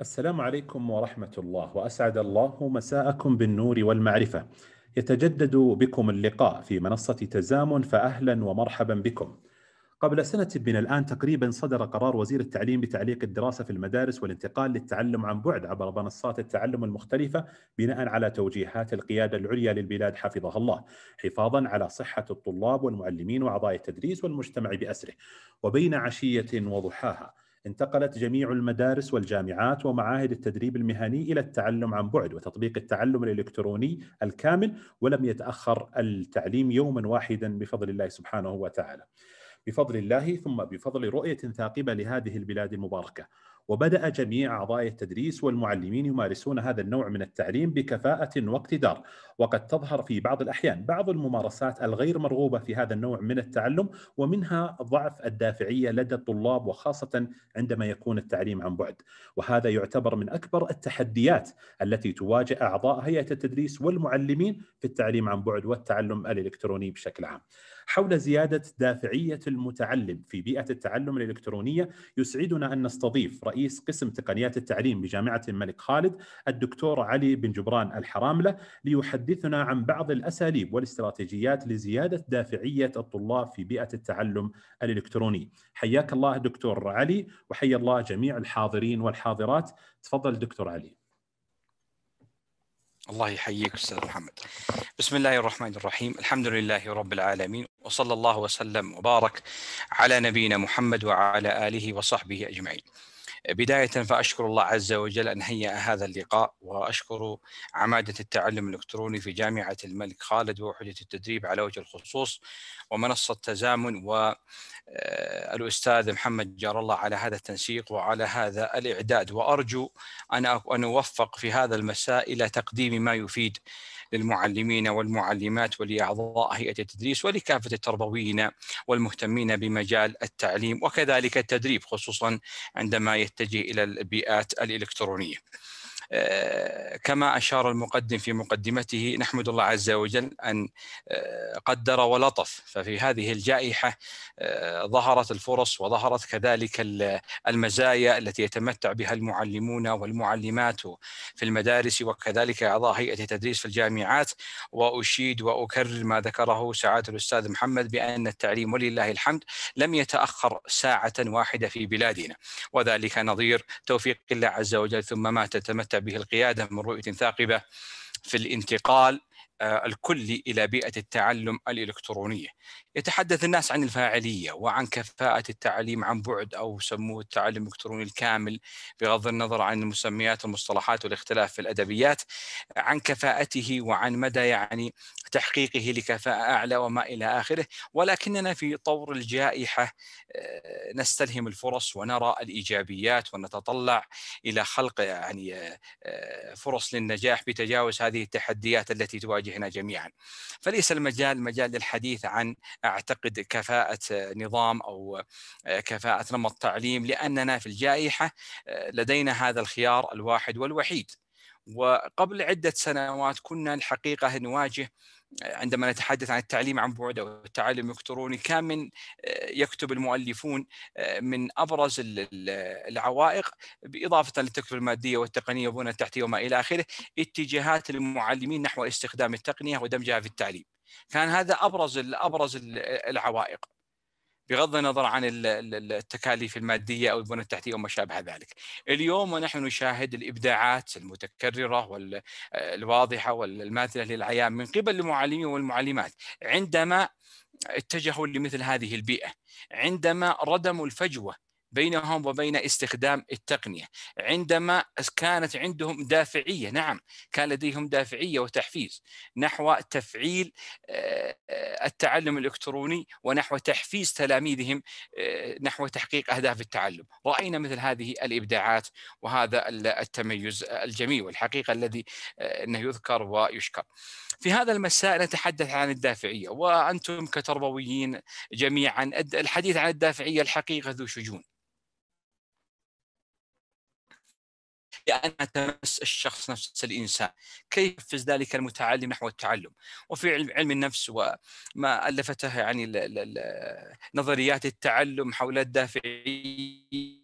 السلام عليكم ورحمة الله وأسعد الله مساءكم بالنور والمعرفة يتجدد بكم اللقاء في منصة تزامن فأهلا ومرحبا بكم قبل سنة من الآن تقريبا صدر قرار وزير التعليم بتعليق الدراسة في المدارس والانتقال للتعلم عن بعد عبر منصات التعلم المختلفة بناء على توجيهات القيادة العليا للبلاد حفظها الله حفاظا على صحة الطلاب والمعلمين وأعضاء التدريس والمجتمع بأسره وبين عشية وضحاها انتقلت جميع المدارس والجامعات ومعاهد التدريب المهني الى التعلم عن بعد وتطبيق التعلم الالكتروني الكامل ولم يتاخر التعليم يوما واحدا بفضل الله سبحانه وتعالى. بفضل الله ثم بفضل رؤيه ثاقبه لهذه البلاد المباركه وبدأ جميع أعضاء التدريس والمعلمين يمارسون هذا النوع من التعليم بكفاءة واقتدار وقد تظهر في بعض الأحيان بعض الممارسات الغير مرغوبة في هذا النوع من التعلم ومنها ضعف الدافعية لدى الطلاب وخاصة عندما يكون التعليم عن بعد وهذا يعتبر من أكبر التحديات التي تواجه أعضاء هيئة التدريس والمعلمين في التعليم عن بعد والتعلم الإلكتروني بشكل عام حول زيادة دافعية المتعلم في بيئة التعلم الإلكترونية يسعدنا أن نستضيف رئيس قسم تقنيات التعليم بجامعة الملك خالد الدكتور علي بن جبران الحراملة ليحدثنا عن بعض الأساليب والاستراتيجيات لزيادة دافعية الطلاب في بيئة التعلم الإلكتروني حياك الله دكتور علي وحيا الله جميع الحاضرين والحاضرات تفضل دكتور علي الله يحييك استاذ محمد. بسم الله الرحمن الرحيم، الحمد لله رب العالمين وصلى الله وسلم وبارك على نبينا محمد وعلى اله وصحبه اجمعين. بداية فأشكر الله عز وجل أن هيأ هذا اللقاء وأشكر عمادة التعلم الإلكتروني في جامعة الملك خالد ووحدة التدريب على وجه الخصوص ومنصة تزامن والأستاذ آه، محمد جار الله على هذا التنسيق وعلى هذا الإعداد وأرجو أن أوفق في هذا المساء إلى تقديم ما يفيد للمعلمين والمعلمات ولاعضاء هيئه التدريس ولكافه التربويين والمهتمين بمجال التعليم وكذلك التدريب خصوصا عندما يتجه الى البيئات الالكترونيه. كما أشار المقدم في مقدمته نحمد الله عز وجل أن آه، قدر ولطف ففي هذه الجائحة آه، ظهرت الفرص وظهرت كذلك المزايا التي يتمتع بها المعلمون والمعلمات في المدارس وكذلك أعضاء هيئة التدريس في الجامعات وأشيد وأكرر ما ذكره سعادة الأستاذ محمد بأن التعليم ولله الحمد لم يتأخر ساعة واحدة في بلادنا وذلك نظير توفيق الله عز وجل ثم ما تتمتع به القياده من رؤيه ثاقبه في الانتقال آه، الكلي الى بيئه التعلم الالكترونيه. يتحدث الناس عن الفاعليه وعن كفاءه التعليم عن بعد او سموه التعلم الالكتروني الكامل بغض النظر عن المسميات والمصطلحات والاختلاف في الادبيات عن كفاءته وعن مدى يعني تحقيقه لكفاءه اعلى وما الى اخره، ولكننا في طور الجائحه آه، نستلهم الفرص ونرى الايجابيات ونتطلع الى خلق يعني آه، فرص للنجاح بتجاوز هذه التحديات التي تواجه يواجهنا جميعا فليس المجال مجال للحديث عن أعتقد كفاءة نظام أو آه، كفاءة نمط تعليم لأننا في الجائحة آه، لدينا هذا الخيار الواحد والوحيد وقبل عدة سنوات كنا الحقيقة نواجه عندما نتحدث عن التعليم عن بعد او التعلم الالكتروني كان من آه، يكتب المؤلفون آه، من ابرز العوائق باضافه للتكلفه الماديه والتقنيه والبنى التحتيه وما الى اخره اتجاهات المعلمين نحو استخدام التقنيه ودمجها في التعليم. كان هذا ابرز ابرز آه، العوائق. بغض النظر عن التكاليف الماديه او البنى التحتيه وما شابه ذلك. اليوم ونحن نشاهد الابداعات المتكرره والواضحه آه، والماثله للعيان من قبل المعلمين والمعلمات عندما اتجهوا لمثل هذه البيئه، عندما ردموا الفجوه بينهم وبين استخدام التقنيه عندما كانت عندهم دافعيه نعم كان لديهم دافعيه وتحفيز نحو تفعيل آه، التعلم الالكتروني ونحو تحفيز تلاميذهم آه، نحو تحقيق اهداف التعلم راينا مثل هذه الابداعات وهذا التميز الجميل والحقيقه الذي آه، انه يذكر ويشكر في هذا المساء نتحدث عن الدافعيه وانتم كتربويين جميعا الحديث عن الدافعيه الحقيقه ذو شجون لأنها تمس الشخص نفس الإنسان كيف يحفز ذلك المتعلم نحو التعلم وفي علم, علم النفس وما ألفته يعني نظريات التعلم حول الدافعية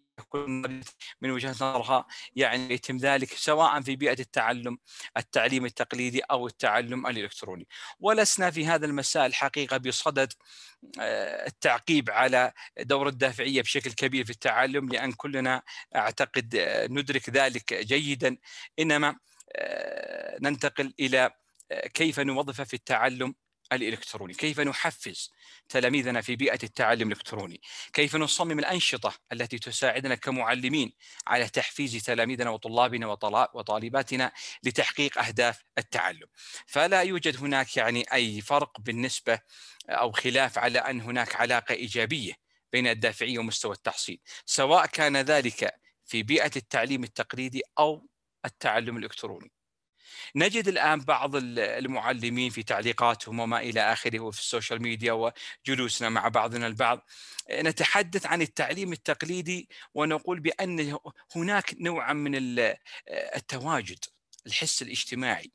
من وجهه نظرها يعني يتم ذلك سواء في بيئه التعلم التعليم التقليدي او التعلم الالكتروني ولسنا في هذا المساء الحقيقه بصدد آه، التعقيب على دور الدافعيه بشكل كبير في التعلم لان كلنا اعتقد آه، ندرك ذلك جيدا انما آه، ننتقل الى كيف نوظفه في التعلم الالكتروني، كيف نحفز تلاميذنا في بيئه التعلم الالكتروني؟ كيف نصمم الانشطه التي تساعدنا كمعلمين على تحفيز تلاميذنا وطلابنا وطالباتنا لتحقيق اهداف التعلم. فلا يوجد هناك يعني اي فرق بالنسبه او خلاف على ان هناك علاقه ايجابيه بين الدافعيه ومستوى التحصيل، سواء كان ذلك في بيئه التعليم التقليدي او التعلم الالكتروني. نجد الان بعض المعلمين في تعليقاتهم وما الى اخره وفي السوشيال ميديا وجلوسنا مع بعضنا البعض نتحدث عن التعليم التقليدي ونقول بان هناك نوعا من التواجد الحس الاجتماعي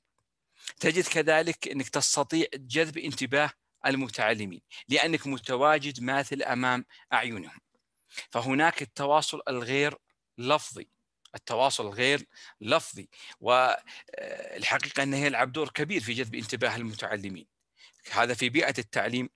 تجد كذلك انك تستطيع جذب انتباه المتعلمين لانك متواجد ماثل امام اعينهم فهناك التواصل الغير لفظي التواصل الغير لفظي والحقيقة آه، أنه يلعب دور كبير في جذب انتباه المتعلمين هذا في بيئة التعليم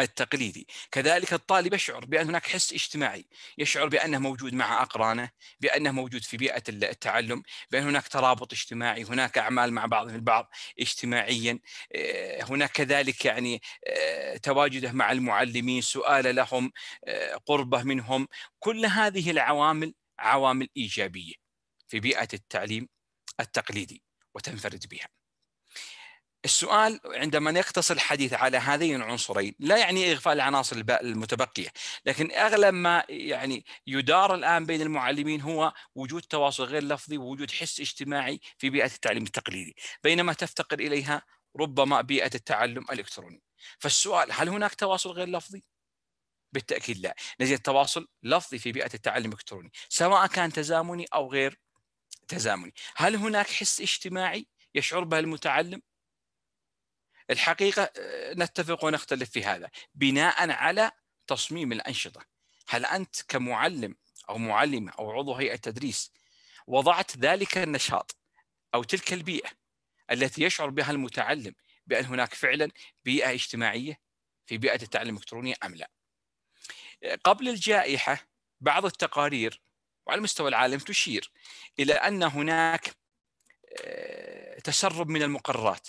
التقليدي كذلك الطالب يشعر بأن هناك حس اجتماعي يشعر بأنه موجود مع أقرانه بأنه موجود في بيئة التعلم بأن هناك ترابط اجتماعي هناك أعمال مع بعضهم البعض اجتماعيا آه، هناك كذلك يعني آه، تواجده مع المعلمين سؤال لهم قربه منهم كل هذه العوامل عوامل إيجابية في بيئة التعليم التقليدي وتنفرد بها السؤال عندما نقتصر الحديث على هذين العنصرين لا يعني اغفال العناصر المتبقيه، لكن اغلب ما يعني يدار الان بين المعلمين هو وجود تواصل غير لفظي ووجود حس اجتماعي في بيئه التعليم التقليدي، بينما تفتقر اليها ربما بيئه التعلم الالكتروني. فالسؤال هل هناك تواصل غير لفظي؟ بالتاكيد لا نجد التواصل لفظي في بيئه التعلم الالكتروني سواء كان تزامني او غير تزامني هل هناك حس اجتماعي يشعر به المتعلم الحقيقه آه، نتفق ونختلف في هذا بناء على تصميم الانشطه هل انت كمعلم او معلمه او عضو هيئه تدريس وضعت ذلك النشاط او تلك البيئه التي يشعر بها المتعلم بان هناك فعلا بيئه اجتماعيه في بيئه التعلم الالكتروني ام لا قبل الجائحه بعض التقارير وعلى مستوى العالم تشير الى ان هناك آه، تسرب من المقررات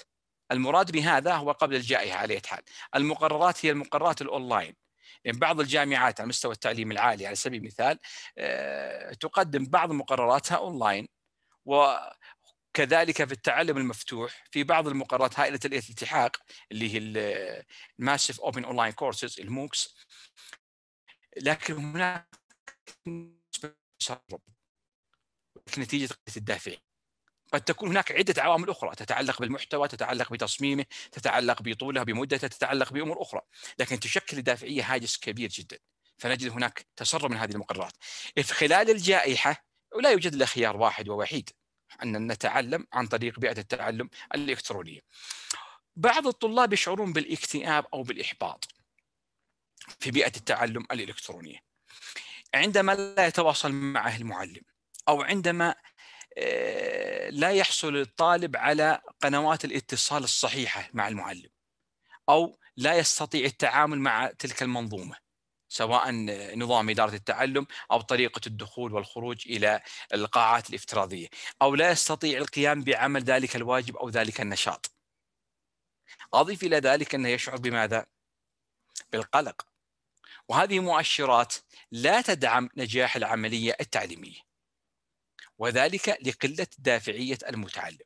المراد بهذا هو قبل الجائحه على حال المقررات هي المقررات الاونلاين يعني بعض الجامعات على مستوى التعليم العالي على سبيل المثال آه، تقدم بعض مقرراتها اونلاين وكذلك في التعلم المفتوح في بعض المقررات هائله الالتحاق اللي هي الماسيف اوبن اونلاين كورسز الموكس لكن هناك تسرب نتيجه قله قد تكون هناك عدة عوامل أخرى تتعلق بالمحتوى تتعلق بتصميمه تتعلق بطوله بمدته تتعلق بأمور أخرى لكن تشكل الدافعية هاجس كبير جدا فنجد هناك تسرب من هذه المقررات في خلال الجائحة ولا يوجد إلا خيار واحد ووحيد أن نتعلم عن طريق بيئة التعلم الإلكترونية بعض الطلاب يشعرون بالاكتئاب أو بالإحباط في بيئه التعلم الالكترونيه. عندما لا يتواصل معه المعلم او عندما آه، لا يحصل الطالب على قنوات الاتصال الصحيحه مع المعلم او لا يستطيع التعامل مع تلك المنظومه سواء نظام اداره التعلم او طريقه الدخول والخروج الى القاعات الافتراضيه او لا يستطيع القيام بعمل ذلك الواجب او ذلك النشاط. اضف الى ذلك انه يشعر بماذا؟ بالقلق وهذه مؤشرات لا تدعم نجاح العملية التعليمية وذلك لقلة دافعية المتعلم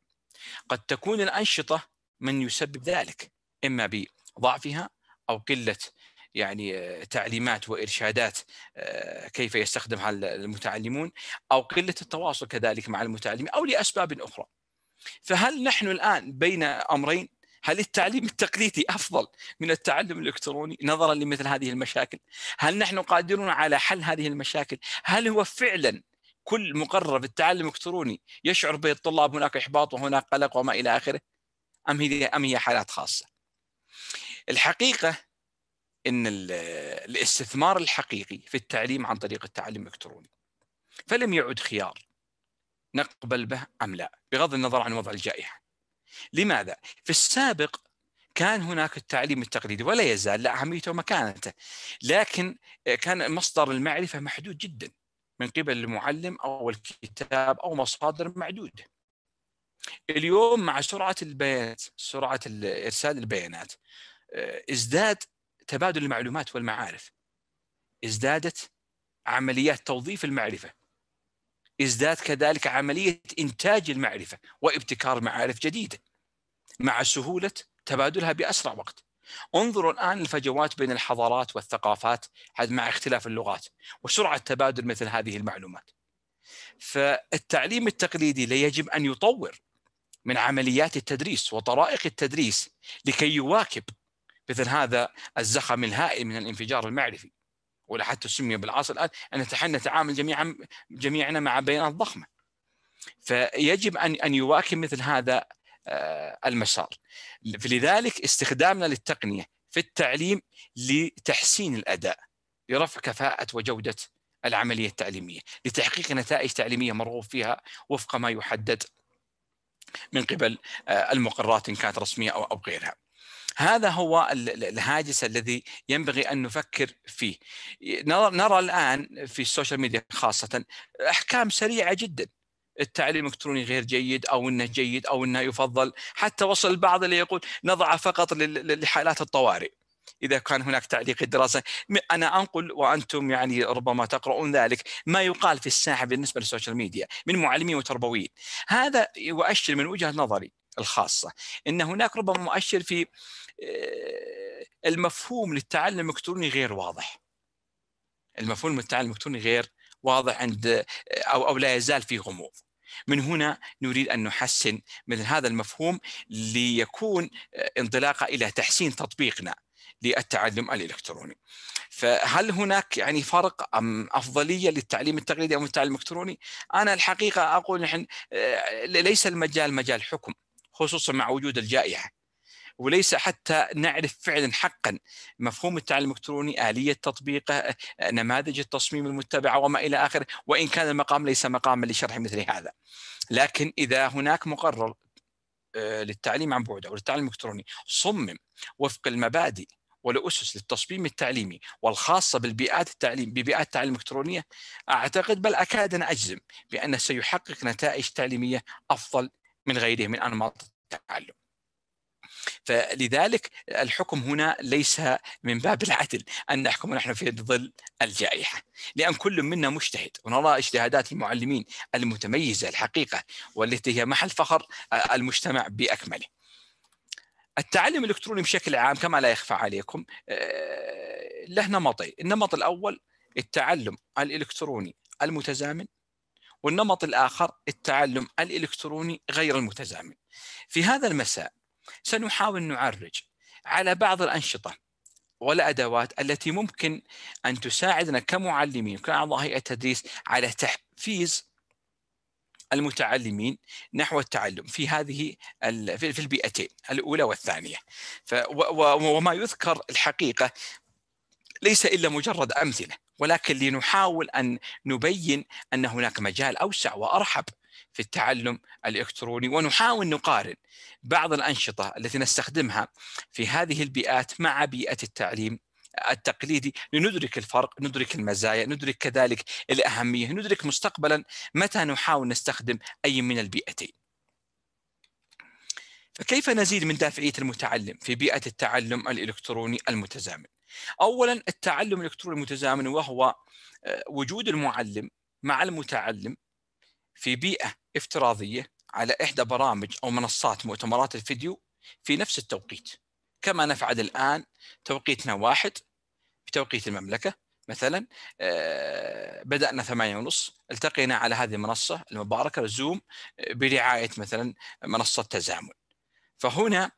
قد تكون الأنشطة من يسبب ذلك إما بضعفها أو قلة يعني آه، تعليمات وارشادات آه، كيف يستخدمها المتعلمون او قله التواصل كذلك مع المتعلمين او لاسباب اخرى. فهل نحن الان بين امرين هل التعليم التقليدي افضل من التعلم الالكتروني نظرا لمثل هذه المشاكل؟ هل نحن قادرون على حل هذه المشاكل؟ هل هو فعلا كل مقرر في التعلم الالكتروني يشعر به الطلاب هناك احباط وهناك قلق وما الى اخره؟ ام هي ام هي حالات خاصه؟ الحقيقه ان الاستثمار الحقيقي في التعليم عن طريق التعلم الالكتروني فلم يعد خيار نقبل به ام لا بغض النظر عن وضع الجائحه لماذا؟ في السابق كان هناك التعليم التقليدي ولا يزال لأهميته ومكانته لكن آه، كان مصدر المعرفة محدود جدا من قبل المعلم أو الكتاب أو مصادر معدودة اليوم مع سرعة البيانات سرعة إرسال البيانات آه، ازداد تبادل المعلومات والمعارف ازدادت عمليات توظيف المعرفة ازداد كذلك عمليه انتاج المعرفه وابتكار معارف جديده مع سهوله تبادلها باسرع وقت. انظروا الان الفجوات بين الحضارات والثقافات مع اختلاف اللغات وسرعه تبادل مثل هذه المعلومات. فالتعليم التقليدي لا يجب ان يطور من عمليات التدريس وطرائق التدريس لكي يواكب مثل هذا الزخم الهائل من الانفجار المعرفي. ولا حتى سمي بالعصر الآن أن نحن نتعامل جميعا جميعنا مع بيانات ضخمة فيجب أن أن يواكب مثل هذا آه، المسار فلذلك استخدامنا للتقنية في التعليم لتحسين الأداء لرفع كفاءة وجودة العملية التعليمية لتحقيق نتائج تعليمية مرغوب فيها وفق ما يحدد من قبل آه، المقررات إن كانت رسمية أو غيرها هذا هو الهاجس الذي ينبغي ان نفكر فيه. نرى الان في السوشيال ميديا خاصه احكام سريعه جدا. التعليم الالكتروني غير جيد او انه جيد او انه يفضل، حتى وصل البعض اللي يقول نضعه فقط لحالات الطوارئ. اذا كان هناك تعليق الدراسه انا انقل وانتم يعني ربما تقرؤون ذلك ما يقال في الساحه بالنسبه للسوشيال ميديا من معلمين وتربويين هذا يؤشر من وجهه نظري الخاصه ان هناك ربما مؤشر في آه، المفهوم للتعلم الالكتروني غير واضح المفهوم للتعلم الالكتروني غير واضح عند آه، او او لا يزال في غموض من هنا نريد ان نحسن مثل هذا المفهوم ليكون آه، انطلاقه الى تحسين تطبيقنا للتعلم الالكتروني. فهل هناك يعني فرق ام افضليه للتعليم التقليدي او التعليم الالكتروني؟ انا الحقيقه اقول نحن ليس المجال مجال حكم خصوصا مع وجود الجائحه وليس حتى نعرف فعلا حقا مفهوم التعليم الالكتروني اليه تطبيقه آه، نماذج التصميم المتبعه وما الى اخره وان كان المقام ليس مقاما لشرح مثل هذا لكن اذا هناك مقرر آه، للتعليم عن بعد او للتعليم الالكتروني صمم وفق المبادئ والاسس للتصميم التعليمي والخاصه بالبيئات التعليم ببيئات التعليم الالكترونيه اعتقد بل اكاد ان اجزم بانه سيحقق نتائج تعليميه افضل من غيره من انماط التعلم فلذلك الحكم هنا ليس من باب العدل ان نحكم نحن في ظل الجائحه، لان كل منا مجتهد ونرى اجتهادات المعلمين المتميزه الحقيقه والتي هي محل فخر المجتمع باكمله. التعلم الالكتروني بشكل عام كما لا يخفى عليكم آه، له نمطين، النمط الاول التعلم الالكتروني المتزامن والنمط الآخر التعلم الإلكتروني غير المتزامن في هذا المساء سنحاول نعرج على بعض الأنشطة والأدوات التي ممكن أن تساعدنا كمعلمين وكأعضاء هيئة التدريس على تحفيز المتعلمين نحو التعلم في هذه في البيئتين الاولى والثانيه وما يذكر الحقيقه ليس الا مجرد امثله ولكن لنحاول ان نبين ان هناك مجال اوسع وارحب في التعلم الالكتروني ونحاول نقارن بعض الانشطه التي نستخدمها في هذه البيئات مع بيئه التعليم التقليدي لندرك الفرق ندرك المزايا ندرك كذلك الأهمية ندرك مستقبلا متى نحاول نستخدم أي من البيئتين فكيف نزيد من دافعية المتعلم في بيئة التعلم الإلكتروني المتزامن اولا التعلم الالكتروني المتزامن وهو آه، وجود المعلم مع المتعلم في بيئه افتراضيه على احدى برامج او منصات مؤتمرات الفيديو في نفس التوقيت كما نفعل الان توقيتنا واحد بتوقيت المملكه مثلا آه، بدانا ثمانية ونص التقينا على هذه المنصه المباركه زوم آه، برعايه مثلا منصه تزامن فهنا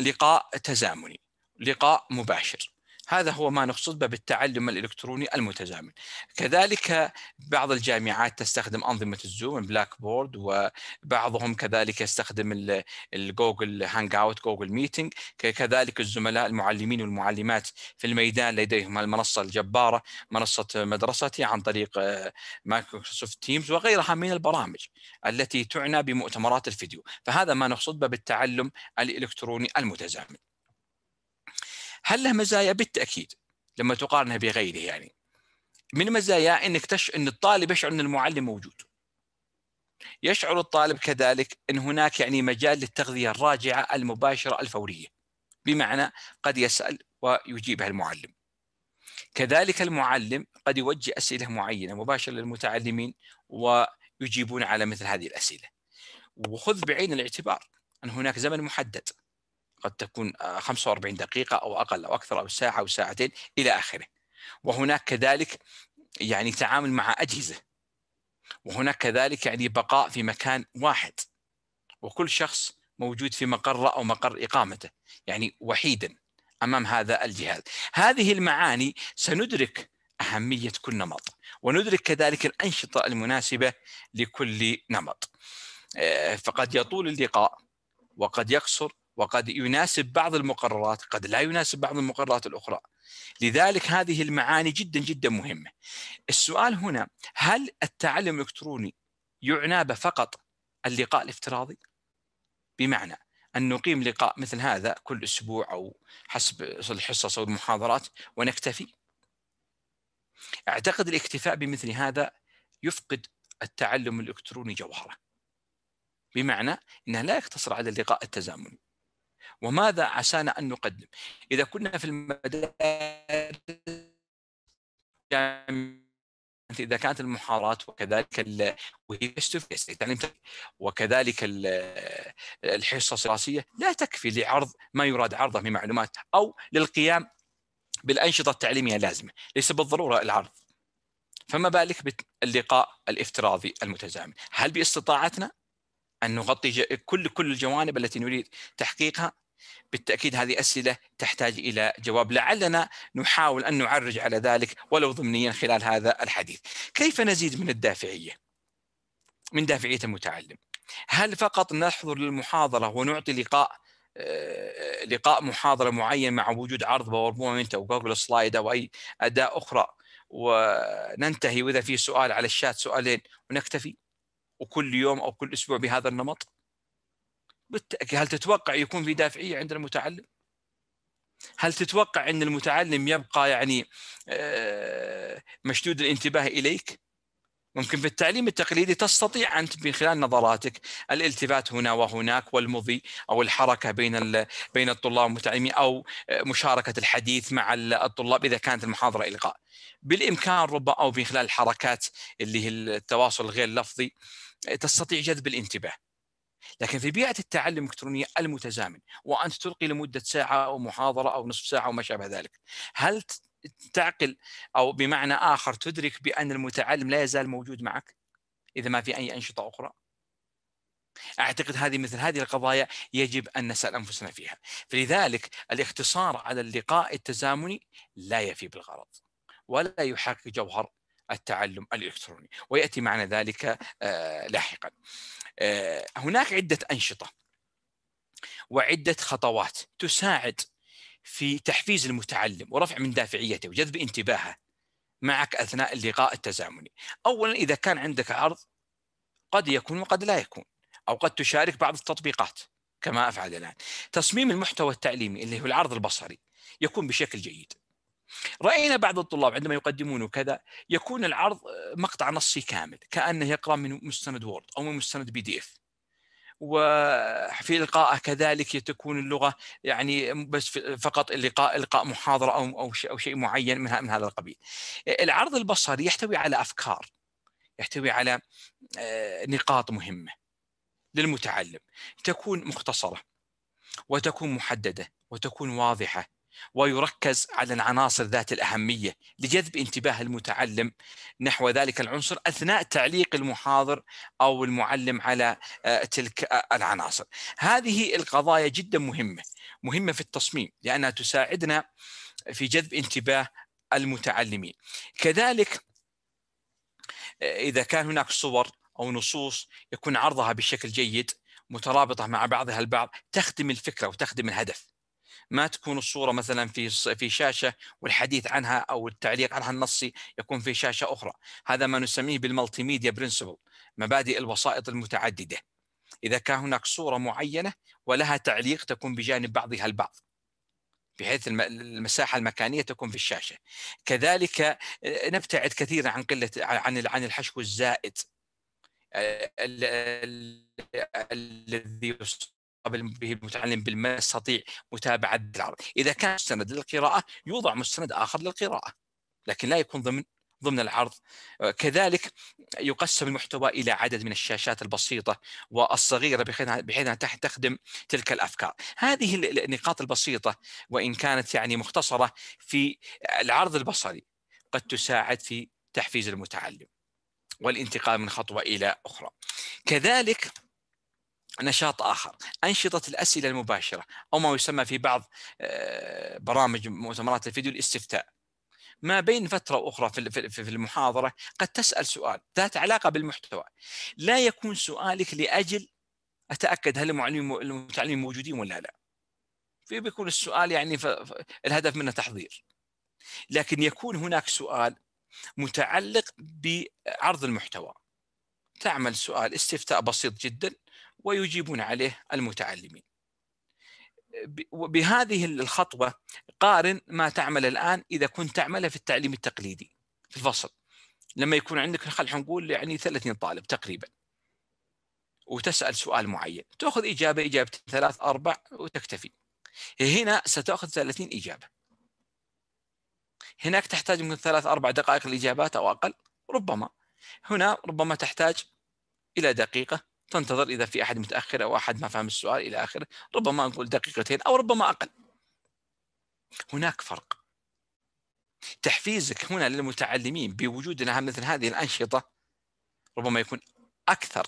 لقاء تزامني لقاء مباشر هذا هو ما نقصد به بالتعلم الالكتروني المتزامن كذلك بعض الجامعات تستخدم انظمه الزوم بلاك بورد وبعضهم كذلك يستخدم الجوجل هانج اوت جوجل ميتنج كذلك الزملاء المعلمين والمعلمات في الميدان لديهم المنصه الجباره منصه مدرستي عن طريق مايكروسوفت آه، تيمز وغيرها من البرامج التي تعنى بمؤتمرات الفيديو فهذا ما نقصد به بالتعلم الالكتروني المتزامن هل له مزايا؟ بالتاكيد لما تقارنها بغيره يعني من مزايا انك تش ان الطالب يشعر ان المعلم موجود يشعر الطالب كذلك ان هناك يعني مجال للتغذيه الراجعه المباشره الفوريه بمعنى قد يسال ويجيبها المعلم كذلك المعلم قد يوجه اسئله معينه مباشره للمتعلمين ويجيبون على مثل هذه الاسئله وخذ بعين الاعتبار ان هناك زمن محدد قد تكون 45 آه، دقيقة أو أقل أو أكثر أو ساعة أو ساعتين إلى آخره وهناك كذلك يعني تعامل مع أجهزة وهناك كذلك يعني بقاء في مكان واحد وكل شخص موجود في مقره أو مقر إقامته يعني وحيدا أمام هذا الجهاز هذه المعاني سندرك أهمية كل نمط وندرك كذلك الأنشطة المناسبة لكل نمط آه، فقد يطول اللقاء وقد يقصر وقد يناسب بعض المقررات قد لا يناسب بعض المقررات الأخرى لذلك هذه المعاني جدا جدا مهمة السؤال هنا هل التعلم الإلكتروني يعنى فقط اللقاء الافتراضي بمعنى أن نقيم لقاء مثل هذا كل أسبوع أو حسب الحصص أو المحاضرات ونكتفي أعتقد الاكتفاء بمثل هذا يفقد التعلم الإلكتروني جوهره بمعنى أنه لا يقتصر على اللقاء التزامني وماذا عسانا أن نقدم إذا كنا في المدارس يعني إذا كانت المحاضرات وكذلك وهي يعني وكذلك الحصص الدراسية لا تكفي لعرض ما يراد عرضه من معلومات أو للقيام بالأنشطة التعليمية اللازمة ليس بالضرورة العرض فما بالك باللقاء الافتراضي المتزامن هل باستطاعتنا أن نغطي كل كل الجوانب التي نريد تحقيقها بالتاكيد هذه اسئله تحتاج الى جواب لعلنا نحاول ان نعرج على ذلك ولو ضمنيا خلال هذا الحديث. كيف نزيد من الدافعيه؟ من دافعيه المتعلم. هل فقط نحضر للمحاضره ونعطي لقاء آه، لقاء محاضره معين مع وجود عرض باوربوينت او جوجل سلايد او اي اداه اخرى وننتهي واذا في سؤال على الشات سؤالين ونكتفي وكل يوم او كل اسبوع بهذا النمط؟ بالتأكيد هل تتوقع يكون في دافعية عند المتعلم؟ هل تتوقع أن المتعلم يبقى يعني آه، مشدود الانتباه إليك؟ ممكن في التعليم التقليدي تستطيع أنت من خلال نظراتك الالتفات هنا وهناك والمضي أو الحركة بين بين الطلاب والمتعلمين أو آه، مشاركة الحديث مع الطلاب إذا كانت المحاضرة إلقاء بالإمكان ربما أو من خلال الحركات اللي هي التواصل الغير لفظي آه، تستطيع جذب الانتباه لكن في بيئه التعلم الالكترونيه المتزامن وانت تلقي لمده ساعه او محاضره او نصف ساعه وما شابه ذلك هل تعقل او بمعنى اخر تدرك بان المتعلم لا يزال موجود معك اذا ما في اي انشطه اخرى اعتقد هذه مثل هذه القضايا يجب ان نسال انفسنا فيها فلذلك الاختصار على اللقاء التزامني لا يفي بالغرض ولا يحقق جوهر التعلم الالكتروني وياتي معنا ذلك آه، لاحقا. آه، هناك عده انشطه وعده خطوات تساعد في تحفيز المتعلم ورفع من دافعيته وجذب انتباهه معك اثناء اللقاء التزامني. اولا اذا كان عندك عرض قد يكون وقد لا يكون او قد تشارك بعض التطبيقات كما افعل الان. تصميم المحتوى التعليمي اللي هو العرض البصري يكون بشكل جيد. راينا بعض الطلاب عندما يقدمون كذا يكون العرض آه، مقطع نصي كامل كانه يقرا من مستند وورد او من مستند بي دي اف وفي لقائه كذلك تكون اللغه يعني بس فقط اللقاء القاء محاضره او او شيء, أو شيء معين من, من هذا القبيل. آه، العرض البصري يحتوي على افكار يحتوي على آه، نقاط مهمه للمتعلم تكون مختصره وتكون محدده وتكون واضحه ويركز على العناصر ذات الأهمية لجذب انتباه المتعلم نحو ذلك العنصر أثناء تعليق المحاضر أو المعلم على آه، تلك آه، العناصر هذه القضايا جدا مهمة مهمة في التصميم لأنها تساعدنا في جذب انتباه المتعلمين كذلك آه، إذا كان هناك صور أو نصوص يكون عرضها بشكل جيد مترابطة مع بعضها البعض تخدم الفكرة وتخدم الهدف ما تكون الصوره مثلا في في شاشه والحديث عنها او التعليق عنها النصي يكون في شاشه اخرى هذا ما نسميه بالمالتي ميديا برنسبل مبادئ الوسائط المتعدده اذا كان هناك صوره معينه ولها تعليق تكون بجانب بعضها البعض بحيث المساحه المكانيه تكون في الشاشه كذلك آه، نبتعد كثيرا عن قله عن عن الحشو الزائد آه، الذي به المتعلم بالما يستطيع متابعة العرض إذا كان مستند للقراءة يوضع مستند آخر للقراءة لكن لا يكون ضمن ضمن العرض آه، كذلك يقسم المحتوى إلى عدد من الشاشات البسيطة والصغيرة بحيث أنها تخدم تلك الأفكار هذه النقاط البسيطة وإن كانت يعني مختصرة في العرض البصري قد تساعد في تحفيز المتعلم والانتقال من خطوة إلى أخرى كذلك نشاط اخر انشطه الاسئله المباشره او ما يسمى في بعض آه، برامج مؤتمرات الفيديو الاستفتاء ما بين فترة أخرى في المحاضرة قد تسأل سؤال ذات علاقة بالمحتوى لا يكون سؤالك لأجل أتأكد هل المتعلمين موجودين ولا لا في بيكون السؤال يعني الهدف منه تحضير لكن يكون هناك سؤال متعلق بعرض المحتوى تعمل سؤال استفتاء بسيط جدا ويجيبون عليه المتعلمين بهذه الخطوة قارن ما تعمل الآن إذا كنت تعمله في التعليم التقليدي في الفصل لما يكون عندك خلينا نقول يعني 30 طالب تقريبا وتسأل سؤال معين تأخذ إجابة إجابتين ثلاث أربع وتكتفي هنا ستأخذ 30 إجابة هناك تحتاج من ثلاث أربع دقائق الإجابات أو أقل ربما هنا ربما تحتاج إلى دقيقة تنتظر اذا في احد متاخر او احد ما فهم السؤال الى اخره ربما نقول دقيقتين او ربما اقل هناك فرق تحفيزك هنا للمتعلمين بوجود لها مثل هذه الانشطه ربما يكون اكثر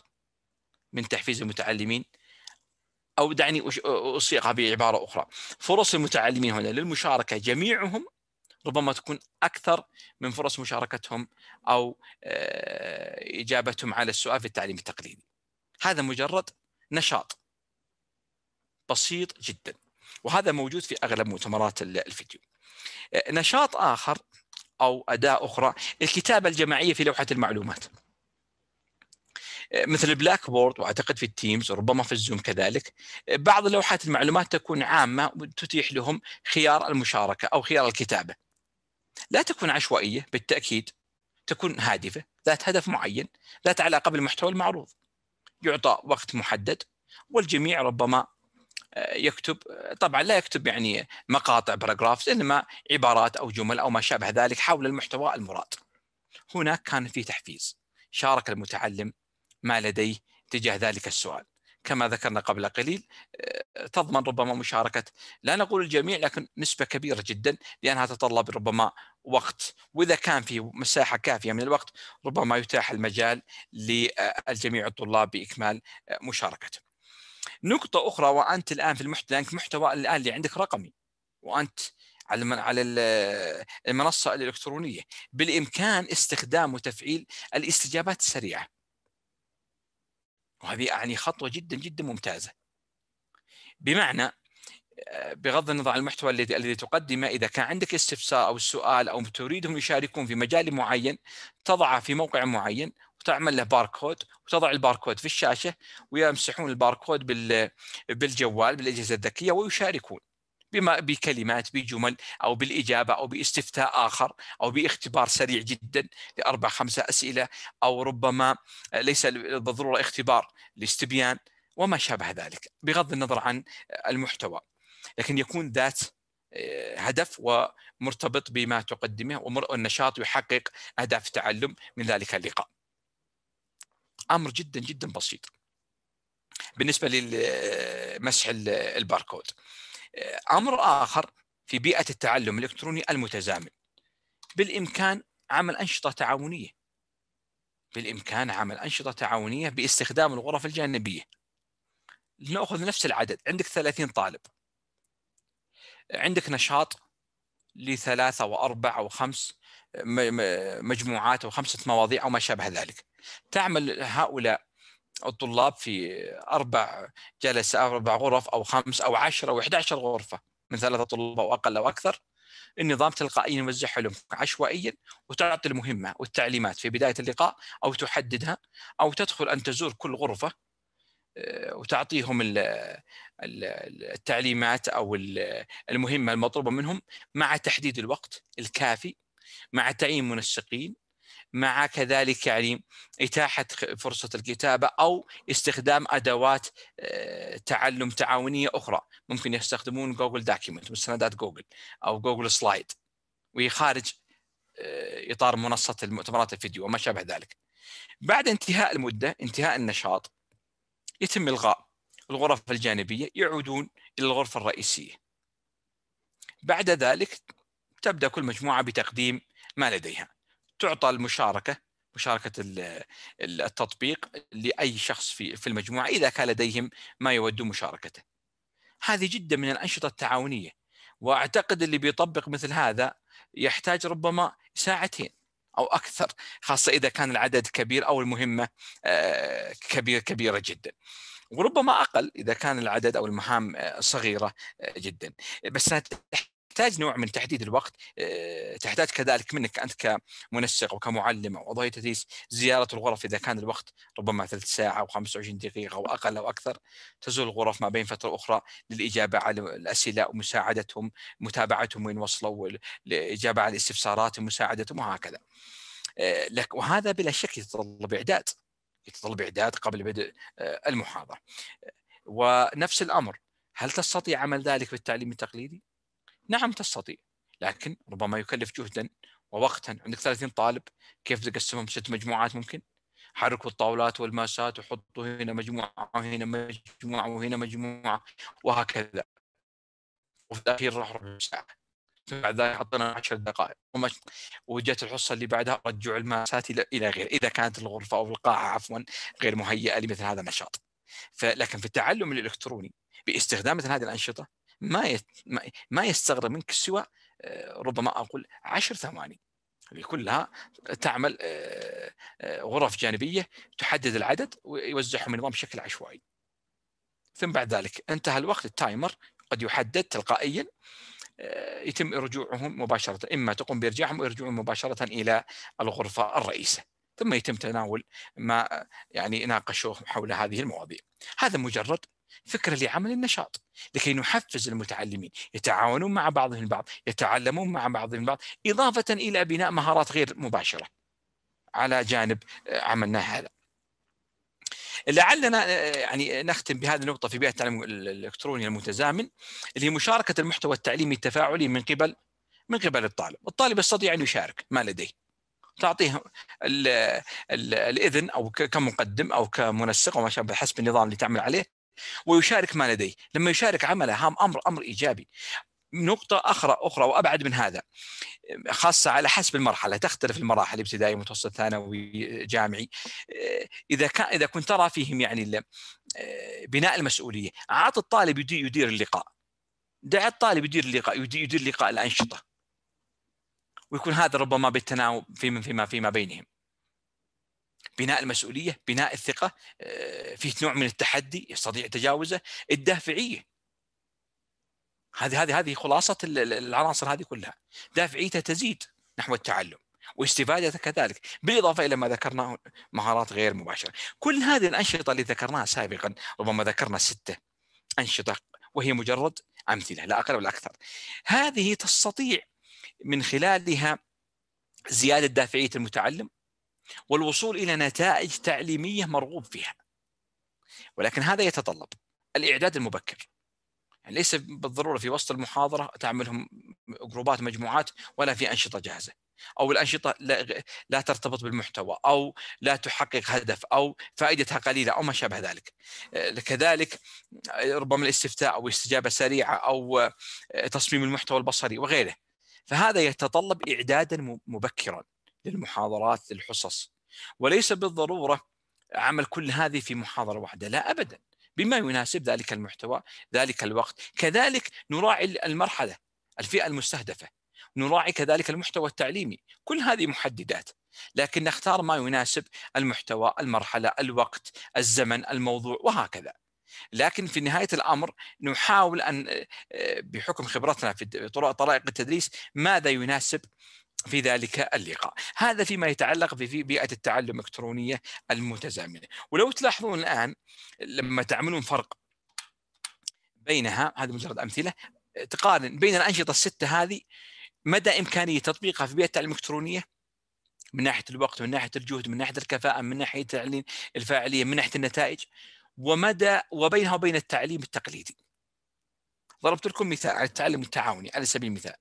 من تحفيز المتعلمين او دعني اصيغها بعباره اخرى فرص المتعلمين هنا للمشاركه جميعهم ربما تكون اكثر من فرص مشاركتهم او آه، اجابتهم على السؤال في التعليم التقليدي هذا مجرد نشاط بسيط جدا وهذا موجود في اغلب مؤتمرات الفيديو أه، نشاط اخر او اداه اخرى الكتابه الجماعيه في لوحه المعلومات أه، مثل البلاك بورد واعتقد في التيمز وربما في الزوم كذلك أه، بعض لوحات المعلومات تكون عامه وتتيح لهم خيار المشاركه او خيار الكتابه لا تكون عشوائيه بالتاكيد تكون هادفه ذات هدف معين ذات علاقه بالمحتوى المعروض يعطى وقت محدد والجميع ربما آه، يكتب آه، طبعا لا يكتب يعني مقاطع باراجراف انما عبارات او جمل او ما شابه ذلك حول المحتوى المراد. هناك كان في تحفيز شارك المتعلم ما لديه تجاه ذلك السؤال كما ذكرنا قبل قليل آه، تضمن ربما مشاركة لا نقول الجميع لكن نسبة كبيرة جدا لأنها تتطلب ربما وقت وإذا كان في مساحة كافية من الوقت ربما يتاح المجال للجميع الطلاب بإكمال آه، مشاركته نقطة أخرى وأنت الآن في المحتوى لأنك محتوى الآن اللي عندك رقمي وأنت على على المنصة الإلكترونية بالإمكان استخدام وتفعيل الاستجابات السريعة وهذه يعني خطوه جدا جدا ممتازه بمعنى آه، بغض النظر عن المحتوى الذي الذي تقدمه اذا كان عندك استفسار او سؤال او تريدهم يشاركون في مجال معين تضعه في موقع معين وتعمل له باركود وتضع الباركود في الشاشه ويمسحون الباركود بالجوال بالاجهزه الذكيه ويشاركون بما بكلمات بجمل او بالاجابه او باستفتاء اخر او باختبار سريع جدا لاربع خمسه اسئله او ربما آه، ليس بالضروره اختبار لاستبيان وما شابه ذلك بغض النظر عن آه، المحتوى لكن يكون ذات آه، هدف ومرتبط بما تقدمه والنشاط يحقق اهداف التعلم من ذلك اللقاء. امر جدا جدا بسيط. بالنسبه لمسح الباركود امر اخر في بيئه التعلم الالكتروني المتزامن بالامكان عمل انشطه تعاونيه بالامكان عمل انشطه تعاونيه باستخدام الغرف الجانبيه لناخذ نفس العدد عندك 30 طالب عندك نشاط لثلاثة وأربع أو خمس مجموعات أو خمسة مواضيع أو ما شابه ذلك تعمل هؤلاء الطلاب في اربع جلسات اربع غرف او خمس او 10 او 11 غرفه من ثلاثه طلاب او اقل او اكثر النظام تلقائيا يوزع حلم عشوائيا وتعطي المهمه والتعليمات في بدايه اللقاء او تحددها او تدخل ان تزور كل غرفه آه، وتعطيهم التعليمات او المهمه المطلوبه منهم مع تحديد الوقت الكافي مع تعيين منسقين مع كذلك يعني إتاحة فرصة الكتابة أو استخدام أدوات آه، تعلم تعاونية أخرى ممكن يستخدمون جوجل داكيمنت مستندات جوجل أو جوجل سلايد وهي خارج آه، إطار منصة المؤتمرات الفيديو وما شابه ذلك بعد انتهاء المدة انتهاء النشاط يتم إلغاء الغرف الجانبية يعودون إلى الغرفة الرئيسية بعد ذلك تبدأ كل مجموعة بتقديم ما لديها تعطى المشاركه مشاركه التطبيق لاي شخص في في المجموعه اذا كان لديهم ما يودون مشاركته. هذه جدا من الانشطه التعاونيه واعتقد اللي بيطبق مثل هذا يحتاج ربما ساعتين او اكثر خاصه اذا كان العدد كبير او المهمه آه، كبير كبيره جدا. وربما اقل اذا كان العدد او المهام آه، صغيره آه، جدا بس تحتاج نوع من تحديد الوقت آه، تحتاج كذلك منك انت كمنسق وكمعلم او ضيف تدريس زياره الغرف اذا كان الوقت ربما ثلث ساعه او 25 دقيقه او اقل او اكثر تزور الغرف ما بين فتره اخرى للاجابه على الاسئله ومساعدتهم متابعتهم وين وصلوا الاجابه على الاستفسارات ومساعدتهم وهكذا. آه، لك وهذا بلا شك يتطلب اعداد يتطلب اعداد قبل بدء آه، المحاضره. ونفس الامر هل تستطيع عمل ذلك بالتعليم التقليدي؟ نعم تستطيع لكن ربما يكلف جهدا ووقتا عندك 30 طالب كيف تقسمهم ست مجموعات ممكن حركوا الطاولات والماسات وحطوا هنا مجموعه وهنا مجموعه وهنا مجموعه وهكذا وفي الاخير راح ربع ساعه بعد ذلك حطينا 10 دقائق وجت الحصه اللي بعدها رجعوا الماسات الى غير اذا كانت الغرفه او القاعه عفوا غير مهيئه لمثل هذا النشاط فلكن في التعلم الالكتروني باستخدام مثل هذه الانشطه ما ما يستغرب منك سوى آه، ربما اقول عشر ثواني اللي كلها تعمل آه، آه، غرف جانبيه تحدد العدد ويوزعهم النظام بشكل عشوائي. ثم بعد ذلك انتهى الوقت التايمر قد يحدد تلقائيا يتم رجوعهم مباشره اما تقوم بارجاعهم ويرجعون مباشره الى الغرفه الرئيسه ثم يتم تناول ما يعني ناقشوه حول هذه المواضيع. هذا مجرد فكرة لعمل النشاط لكي نحفز المتعلمين يتعاونون مع بعضهم البعض يتعلمون مع بعضهم البعض إضافة إلى بناء مهارات غير مباشرة على جانب آه، عملنا هذا لعلنا آه، يعني نختم بهذه النقطه في بيئه التعليم الالكتروني المتزامن اللي هي مشاركه المحتوى التعليمي التفاعلي من قبل من قبل الطالب، الطالب يستطيع ان يشارك ما لديه. تعطيه الاذن او كمقدم او كمنسق او ما شابه حسب النظام اللي تعمل عليه ويشارك ما لديه لما يشارك عمله هام أمر أمر إيجابي نقطة أخرى أخرى وأبعد من هذا خاصة على حسب المرحلة تختلف المراحل ابتدائي متوسط ثانوي جامعي إذا كان إذا كنت ترى فيهم يعني آه، بناء المسؤولية أعطي الطالب يدير اللقاء دع الطالب يدير اللقاء يدير لقاء الأنشطة ويكون هذا ربما بالتناوب فيما فيما فيما بينهم بناء المسؤوليه بناء الثقه آه، فيه نوع من التحدي يستطيع تجاوزه الدافعيه هذه هذه هذه خلاصه العناصر هذه كلها دافعيته تزيد نحو التعلم واستفادته كذلك بالإضافة إلى ما ذكرناه مهارات غير مباشرة كل هذه الأنشطة اللي ذكرناها سابقا ربما ذكرنا ستة أنشطة وهي مجرد أمثلة لا أقل ولا أكثر هذه تستطيع من خلالها زيادة دافعية المتعلم والوصول إلى نتائج تعليمية مرغوب فيها ولكن هذا يتطلب الإعداد المبكر يعني ليس بالضروره في وسط المحاضره تعملهم جروبات مجموعات ولا في انشطه جاهزه او الانشطه لا, لا ترتبط بالمحتوى او لا تحقق هدف او فائدتها قليله او ما شابه ذلك. آه، كذلك آه، ربما الاستفتاء او استجابه سريعه او آه، تصميم المحتوى البصري وغيره. فهذا يتطلب اعدادا مبكرا. للمحاضرات للحصص وليس بالضروره عمل كل هذه في محاضره واحده لا ابدا بما يناسب ذلك المحتوى ذلك الوقت كذلك نراعي المرحله الفئه المستهدفه نراعي كذلك المحتوى التعليمي كل هذه محددات لكن نختار ما يناسب المحتوى المرحله الوقت الزمن الموضوع وهكذا لكن في نهايه الامر نحاول ان آه، بحكم خبرتنا في طرائق التدريس ماذا يناسب في ذلك اللقاء هذا فيما يتعلق في بيئة التعلم الإلكترونية المتزامنة ولو تلاحظون الآن لما تعملون فرق بينها هذه مجرد أمثلة تقارن بين الأنشطة الستة هذه مدى إمكانية تطبيقها في بيئة التعلم الإلكترونية من ناحية الوقت من ناحية الجهد من ناحية الكفاءة من ناحية التعليم الفاعلية من ناحية النتائج ومدى وبينها وبين التعليم التقليدي ضربت لكم مثال على التعلم التعاوني على سبيل المثال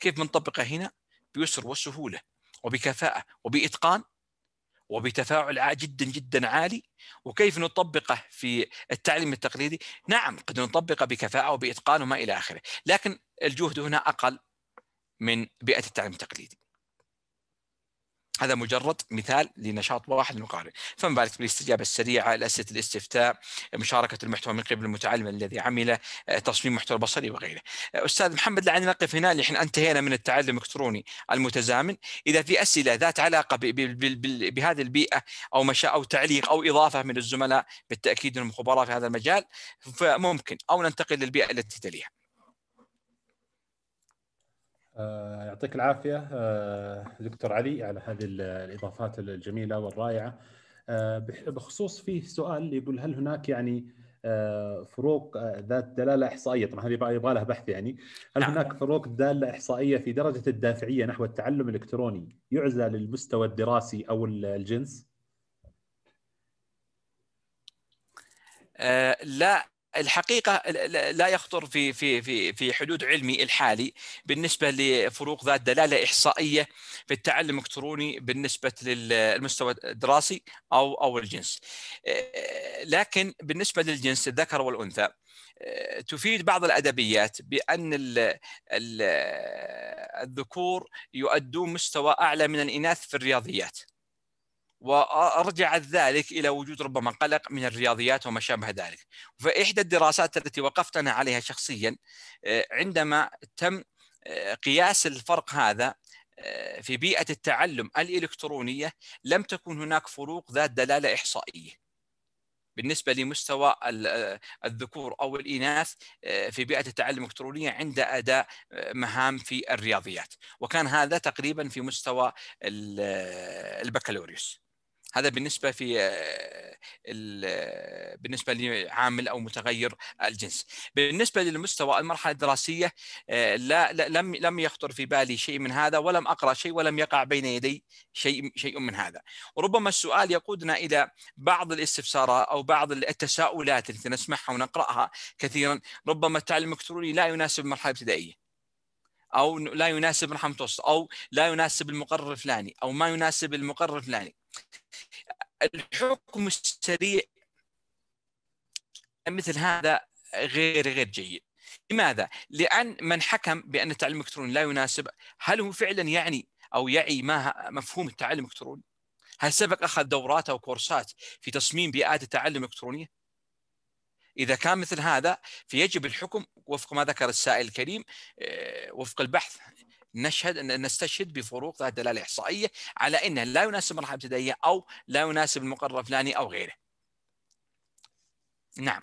كيف بنطبقه هنا بيسر وسهوله وبكفاءه وباتقان وبتفاعل جدا جدا عالي وكيف نطبقه في التعليم التقليدي نعم قد نطبقه بكفاءه وباتقان وما الى اخره لكن الجهد هنا اقل من بيئه التعليم التقليدي هذا مجرد مثال لنشاط واحد مقارن فما بالك بالاستجابه السريعه الاسئله الاستفتاء مشاركه المحتوى من قبل المتعلم الذي عمله تصميم محتوى بصري وغيره استاذ محمد لعلنا نقف هنا نحن انتهينا من التعلم الالكتروني المتزامن اذا في اسئله ذات علاقه بهذه البيئه او مشا او تعليق او اضافه من الزملاء بالتاكيد انهم خبراء في هذا المجال فممكن او ننتقل للبيئه التي تليها آه، يعطيك العافية آه، دكتور علي على هذه الإضافات الجميلة والرائعة آه، بخصوص فيه سؤال يقول هل هناك يعني فروق ذات دلاله احصائيه طبعا هذه يبغى لها بحث يعني هل نعم. هناك فروق داله احصائيه في درجه الدافعيه نحو التعلم الالكتروني يعزى للمستوى الدراسي او الجنس؟ آه لا الحقيقه لا يخطر في في في في حدود علمي الحالي بالنسبه لفروق ذات دلاله احصائيه في التعلم الالكتروني بالنسبه للمستوى الدراسي او او الجنس. آه، لكن بالنسبه للجنس الذكر والانثى آه، تفيد بعض الادبيات بان الذكور يؤدون مستوى اعلى من الاناث في الرياضيات. وارجعت ذلك الى وجود ربما قلق من الرياضيات وما شابه ذلك. فاحدى الدراسات التي وقفت انا عليها شخصيا آه، عندما تم آه، قياس الفرق هذا آه، في بيئه التعلم الالكترونيه لم تكن هناك فروق ذات دلاله احصائيه. بالنسبه لمستوى الذكور او الاناث في بيئه التعلم الالكترونيه عند اداء مهام في الرياضيات وكان هذا تقريبا في مستوى البكالوريوس هذا بالنسبه في آه، آه، بالنسبه لعامل او متغير الجنس بالنسبه للمستوى المرحله الدراسيه آه، لا, لم لم يخطر في بالي شيء من هذا ولم اقرا شيء ولم يقع بين يدي شيء شيء من هذا وربما السؤال يقودنا الى بعض الاستفسارات او بعض التساؤلات التي نسمعها ونقراها كثيرا ربما التعليم الالكتروني لا يناسب المرحله الابتدائيه او لا يناسب مرحله المتوسطة او لا يناسب المقرر الفلاني او ما يناسب المقرر الفلاني الحكم السريع مثل هذا غير غير جيد لماذا؟ لأن من حكم بأن التعليم الإلكتروني لا يناسب هل هو فعلا يعني أو يعي ما مفهوم التعلم الإلكتروني؟ هل سبق أخذ دورات أو كورسات في تصميم بيئات التعلم الإلكترونية؟ إذا كان مثل هذا فيجب الحكم وفق ما ذكر السائل الكريم آه، وفق البحث نشهد أن نستشهد بفروق ذات دلاله احصائيه على انه لا يناسب مرحله ابتدائيه او لا يناسب المقرر الفلاني او غيره. نعم.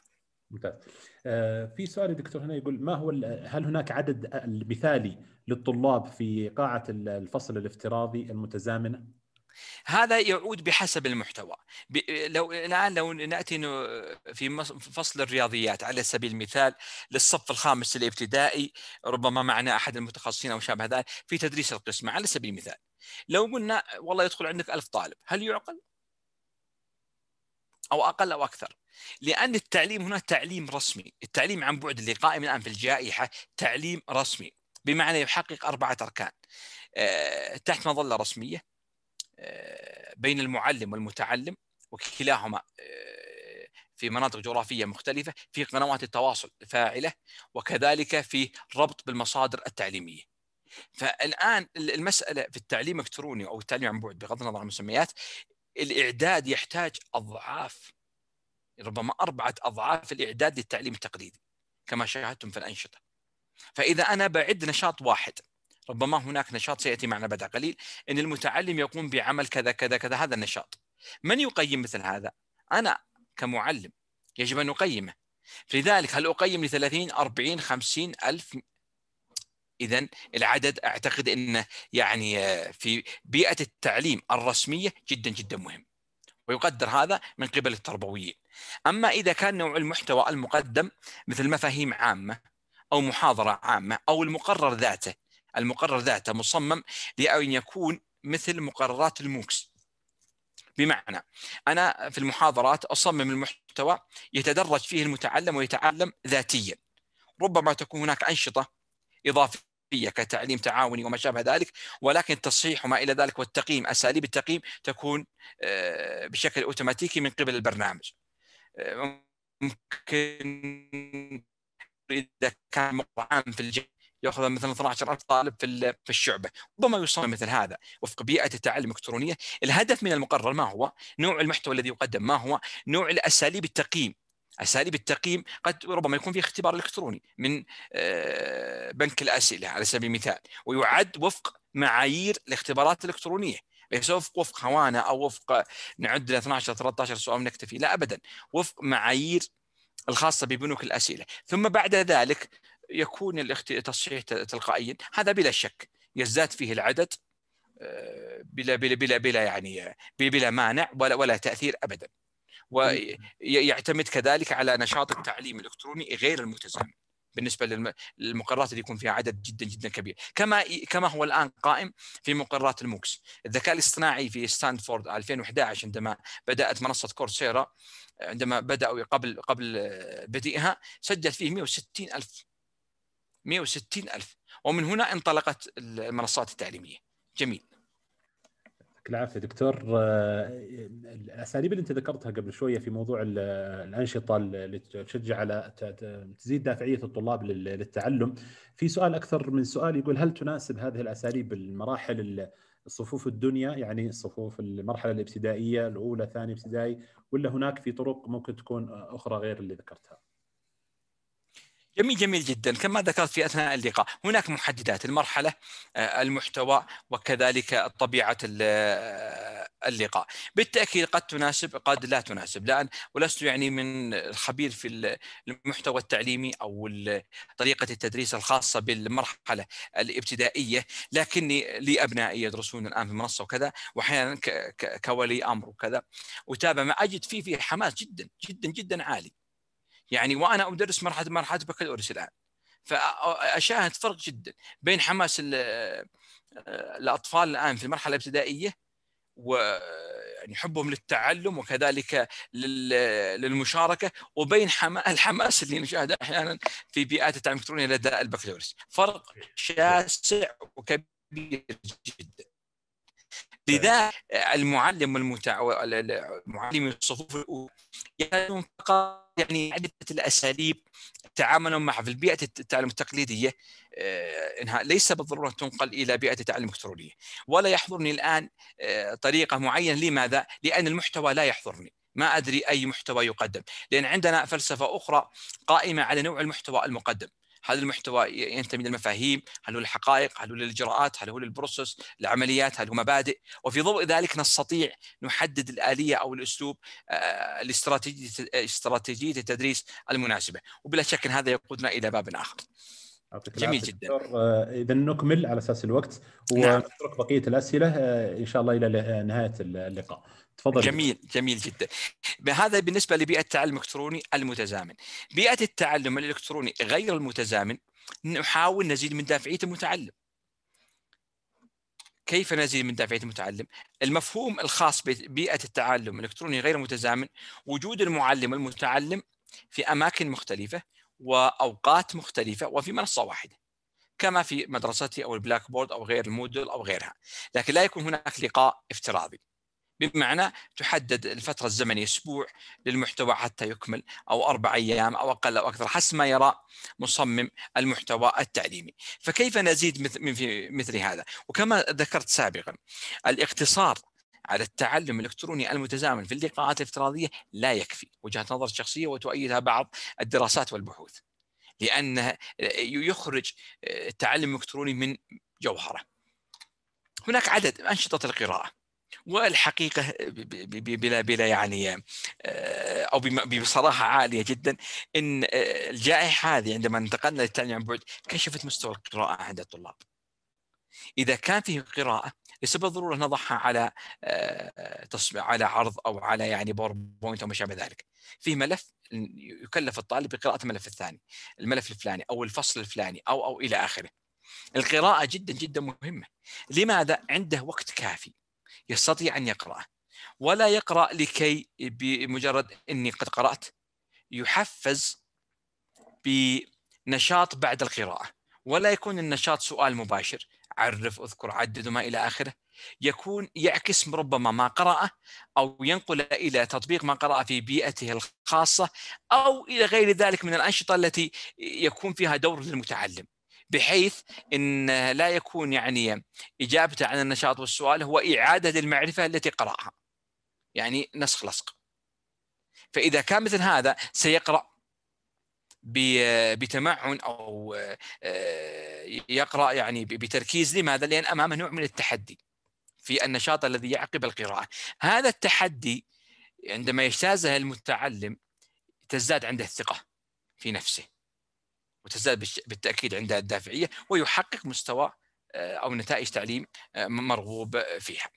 ممتاز. آه، في سؤال دكتور هنا يقول ما هو هل هناك عدد المثالي للطلاب في قاعه الفصل الافتراضي المتزامنه؟ هذا يعود بحسب المحتوى لو الان لو ناتي في فصل الرياضيات على سبيل المثال للصف الخامس الابتدائي ربما معنا احد المتخصصين او شابه ذلك في تدريس القسمه على سبيل المثال لو قلنا والله يدخل عندك ألف طالب هل يعقل او اقل او اكثر لان التعليم هنا تعليم رسمي التعليم عن بعد اللي قائم الان في الجائحه تعليم رسمي بمعنى يحقق اربعه اركان آه، تحت مظله رسميه بين المعلم والمتعلم وكلاهما آه، في مناطق جغرافية مختلفة في قنوات التواصل فاعلة وكذلك في ربط بالمصادر التعليمية فالآن المسألة في التعليم الإلكتروني أو التعليم عن بعد بغض النظر عن المسميات الإعداد يحتاج أضعاف ربما أربعة أضعاف الإعداد للتعليم التقليدي كما شاهدتم في الأنشطة فإذا أنا بعد نشاط واحد ربما هناك نشاط سياتي معنا بعد قليل ان المتعلم يقوم بعمل كذا كذا كذا هذا النشاط من يقيم مثل هذا انا كمعلم يجب ان اقيمه لذلك هل اقيم ل 30 40 50 الف اذا العدد اعتقد انه يعني آه، في بيئه التعليم الرسميه جدا جدا مهم ويقدر هذا من قبل التربويين اما اذا كان نوع المحتوى المقدم مثل مفاهيم عامه او محاضره عامه او المقرر ذاته المقرر ذاته مصمم لأن يكون مثل مقررات الموكس بمعنى أنا في المحاضرات أصمم المحتوى يتدرج فيه المتعلم ويتعلم ذاتيا ربما تكون هناك أنشطة إضافية كتعليم تعاوني وما شابه ذلك ولكن التصحيح وما الى ذلك والتقييم اساليب التقييم تكون آه، بشكل اوتوماتيكي من قبل البرنامج آه، ممكن اذا كان عام في الجامعه ياخذ مثلا 12 ألف طالب في في الشعبه ربما يصمم مثل هذا وفق بيئه التعلم الالكترونيه الهدف من المقرر ما هو نوع المحتوى الذي يقدم ما هو نوع الاساليب التقييم اساليب التقييم قد ربما يكون في اختبار الكتروني من آه، بنك الاسئله على سبيل المثال ويعد وفق معايير الاختبارات الالكترونيه ليس وفق وفق هوانه او وفق نعد 12 13 سؤال ونكتفي لا ابدا وفق معايير الخاصه ببنوك الاسئله ثم بعد ذلك يكون التصحيح تلقائيا هذا بلا شك يزداد فيه العدد آه، بلا بلا بلا بلا يعني آه، بلا مانع ولا ولا تاثير ابدا ويعتمد كذلك على نشاط التعليم الالكتروني غير المتزامن بالنسبه للمقررات اللي يكون فيها عدد جدا جدا كبير كما كما هو الان قائم في مقررات الموكس الذكاء الاصطناعي في ستانفورد 2011 عندما بدات منصه كورسيرا عندما بداوا قبل قبل آه، بدئها سجل فيه 160 الف 160 ألف ومن هنا انطلقت المنصات التعليمية جميل يعطيك العافيه دكتور آه، الاساليب اللي انت ذكرتها قبل شويه في موضوع الانشطه اللي تشجع على تزيد دافعيه الطلاب للتعلم في سؤال اكثر من سؤال يقول هل تناسب هذه الاساليب المراحل الصفوف الدنيا يعني صفوف المرحله الابتدائيه الاولى ثاني ابتدائي ولا هناك في طرق ممكن تكون اخرى غير اللي ذكرتها؟ جميل جميل جدا كما ذكرت في اثناء اللقاء هناك محددات المرحله آه، المحتوى وكذلك طبيعه آه، اللقاء بالتاكيد قد تناسب قد لا تناسب لان ولست يعني من الخبير في المحتوى التعليمي او طريقه التدريس الخاصه بالمرحله الابتدائيه لكني لي ابنائي يدرسون الان في منصه وكذا واحيانا كولي امر وكذا وتابع ما اجد فيه فيه حماس جدا جدا جدا عالي يعني وانا ادرس مرحله مرحله بكالوريوس الان فاشاهد فرق جدا بين حماس الاطفال الان في المرحله الابتدائيه و يعني حبهم للتعلم وكذلك للمشاركه وبين الحماس اللي نشاهده احيانا في بيئات التعليم الالكتروني لدى البكالوريوس فرق شاسع وكبير جدا لذا المعلم المتع المعلم الصفوف الاولى يكون فقط يعني عدة الأساليب تعاملوا مع في البيئة التعلم التقليدية آه، إنها ليس بالضرورة تنقل إلى بيئة التعلم الإلكترونية ولا يحضرني الآن آه، طريقة معينة لماذا؟ لأن المحتوى لا يحضرني ما أدري أي محتوى يقدم لأن عندنا فلسفة أخرى قائمة على نوع المحتوى المقدم هذا المحتوى ينتمي للمفاهيم هل هو للحقائق هل هو للإجراءات هل هو للبروسس العمليات هل هو مبادئ وفي ضوء ذلك نستطيع نحدد الآلية أو الأسلوب آه، الاستراتيجية استراتيجية التدريس المناسبة وبلا شك هذا يقودنا إلى باب آخر يعطيك جميل جدا آه، اذا نكمل على اساس الوقت نعم. ونترك نعم. بقيه الاسئله آه، ان شاء الله الى آه، نهايه اللقاء تفضل جميل جميل جدا هذا بالنسبه لبيئه التعلم الالكتروني المتزامن بيئه التعلم الالكتروني غير المتزامن نحاول نزيد من دافعيه المتعلم كيف نزيد من دافعيه المتعلم؟ المفهوم الخاص ببيئه التعلم الالكتروني غير المتزامن وجود المعلم والمتعلم في اماكن مختلفه واوقات مختلفه وفي منصه واحده كما في مدرستي او البلاك بورد او غير المودل او غيرها لكن لا يكون هناك لقاء افتراضي بمعنى تحدد الفترة الزمنية أسبوع للمحتوى حتى يكمل أو أربع أيام أو أقل أو أكثر حسب ما يرى مصمم المحتوى التعليمي فكيف نزيد من في مثل هذا وكما ذكرت سابقا الاقتصار على التعلم الالكتروني المتزامن في اللقاءات الافتراضيه لا يكفي وجهه نظر شخصيه وتؤيدها بعض الدراسات والبحوث لان يخرج التعلم الالكتروني من جوهره هناك عدد انشطه القراءه والحقيقه بلا بلا يعني آه، او بصراحه عاليه جدا ان آه، الجائحه هذه عندما انتقلنا للتعليم عن بعد كشفت مستوى القراءه عند الطلاب. اذا كان فيه قراءه لسبب الضروره نضعها على آه، على عرض او على يعني باوربوينت او ما شابه ذلك. في ملف يكلف الطالب بقراءه الملف الثاني، الملف الفلاني او الفصل الفلاني او او الى اخره. القراءه جدا جدا مهمه. لماذا؟ عنده وقت كافي يستطيع ان يقراه ولا يقرا لكي بمجرد اني قد قرات يحفز بنشاط بعد القراءه ولا يكون النشاط سؤال مباشر عرف اذكر عدد وما الى اخره يكون يعكس ربما ما قرأه أو ينقل إلى تطبيق ما قرأه في بيئته الخاصة أو إلى غير ذلك من الأنشطة التي يكون فيها دور للمتعلم بحيث ان لا يكون يعني اجابته عن النشاط والسؤال هو اعاده للمعرفه التي قراها يعني نسخ لصق فاذا كان مثل هذا سيقرا بتمعن او آه، يقرا يعني بتركيز لماذا؟ لان امامه نوع من التحدي في النشاط الذي يعقب القراءه، هذا التحدي عندما يجتازه المتعلم تزداد عنده الثقه في نفسه وتزداد بالتاكيد عنده الدافعيه ويحقق مستوى آه، او نتائج تعليم آه، مرغوب فيها.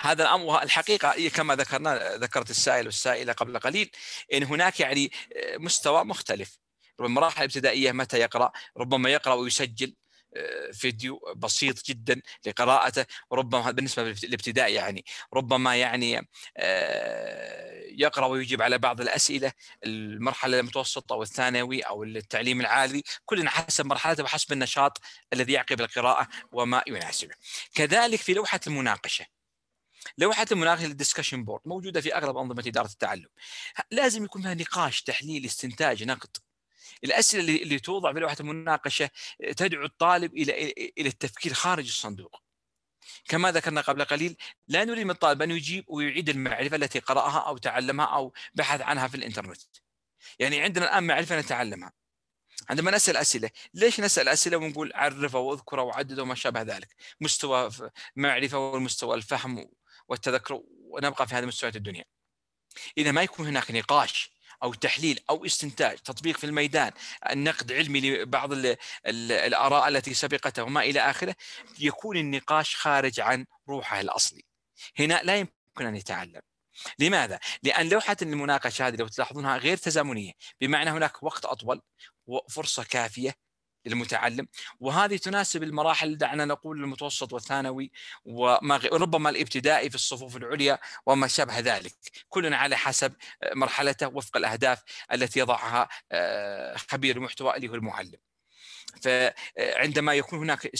هذا الامر الحقيقه إيه، كما ذكرنا ذكرت السائل والسائله قبل قليل ان هناك يعني آه، مستوى مختلف ربما المراحل الابتدائيه متى يقرا ربما يقرا ويسجل آه، فيديو بسيط جدا لقراءته ربما بالنسبه للابتداء يعني ربما يعني آه، يقرا ويجيب على بعض الاسئله المرحله المتوسطه والثانوي او التعليم العالي كل حسب مرحلته وحسب النشاط الذي يعقب القراءه وما يناسبه كذلك في لوحه المناقشه لوحه المناقشه للدسكشن بورد موجوده في اغلب انظمه اداره التعلم لازم يكون فيها نقاش تحليل استنتاج نقد الاسئله اللي توضع في لوحه المناقشه آه، تدعو الطالب الى الى التفكير خارج الصندوق كما ذكرنا قبل قليل لا نريد من الطالب ان يجيب ويعيد المعرفه التي قراها او تعلمها او بحث عنها في الانترنت يعني عندنا الان معرفه نتعلمها عندما نسال اسئله ليش نسال اسئله ونقول عرفه واذكره وعدده وما شابه ذلك مستوى معرفه والمستوى الفهم والتذكر ونبقى في هذه مستويات الدنيا اذا ما يكون هناك نقاش او تحليل او استنتاج تطبيق في الميدان النقد علمي لبعض الـ الـ الاراء التي سبقته وما الى اخره يكون النقاش خارج عن روحه الاصلي هنا لا يمكن ان يتعلم لماذا؟ لأن لوحة المناقشة هذه لو تلاحظونها غير تزامنية بمعنى هناك وقت أطول وفرصة كافية للمتعلم وهذه تناسب المراحل دعنا نقول المتوسط والثانوي وربما الابتدائي في الصفوف العليا وما شابه ذلك كل على حسب آه، مرحلته وفق الأهداف التي يضعها آه، خبير المحتوى اللي هو المعلم فعندما آه، يكون هناك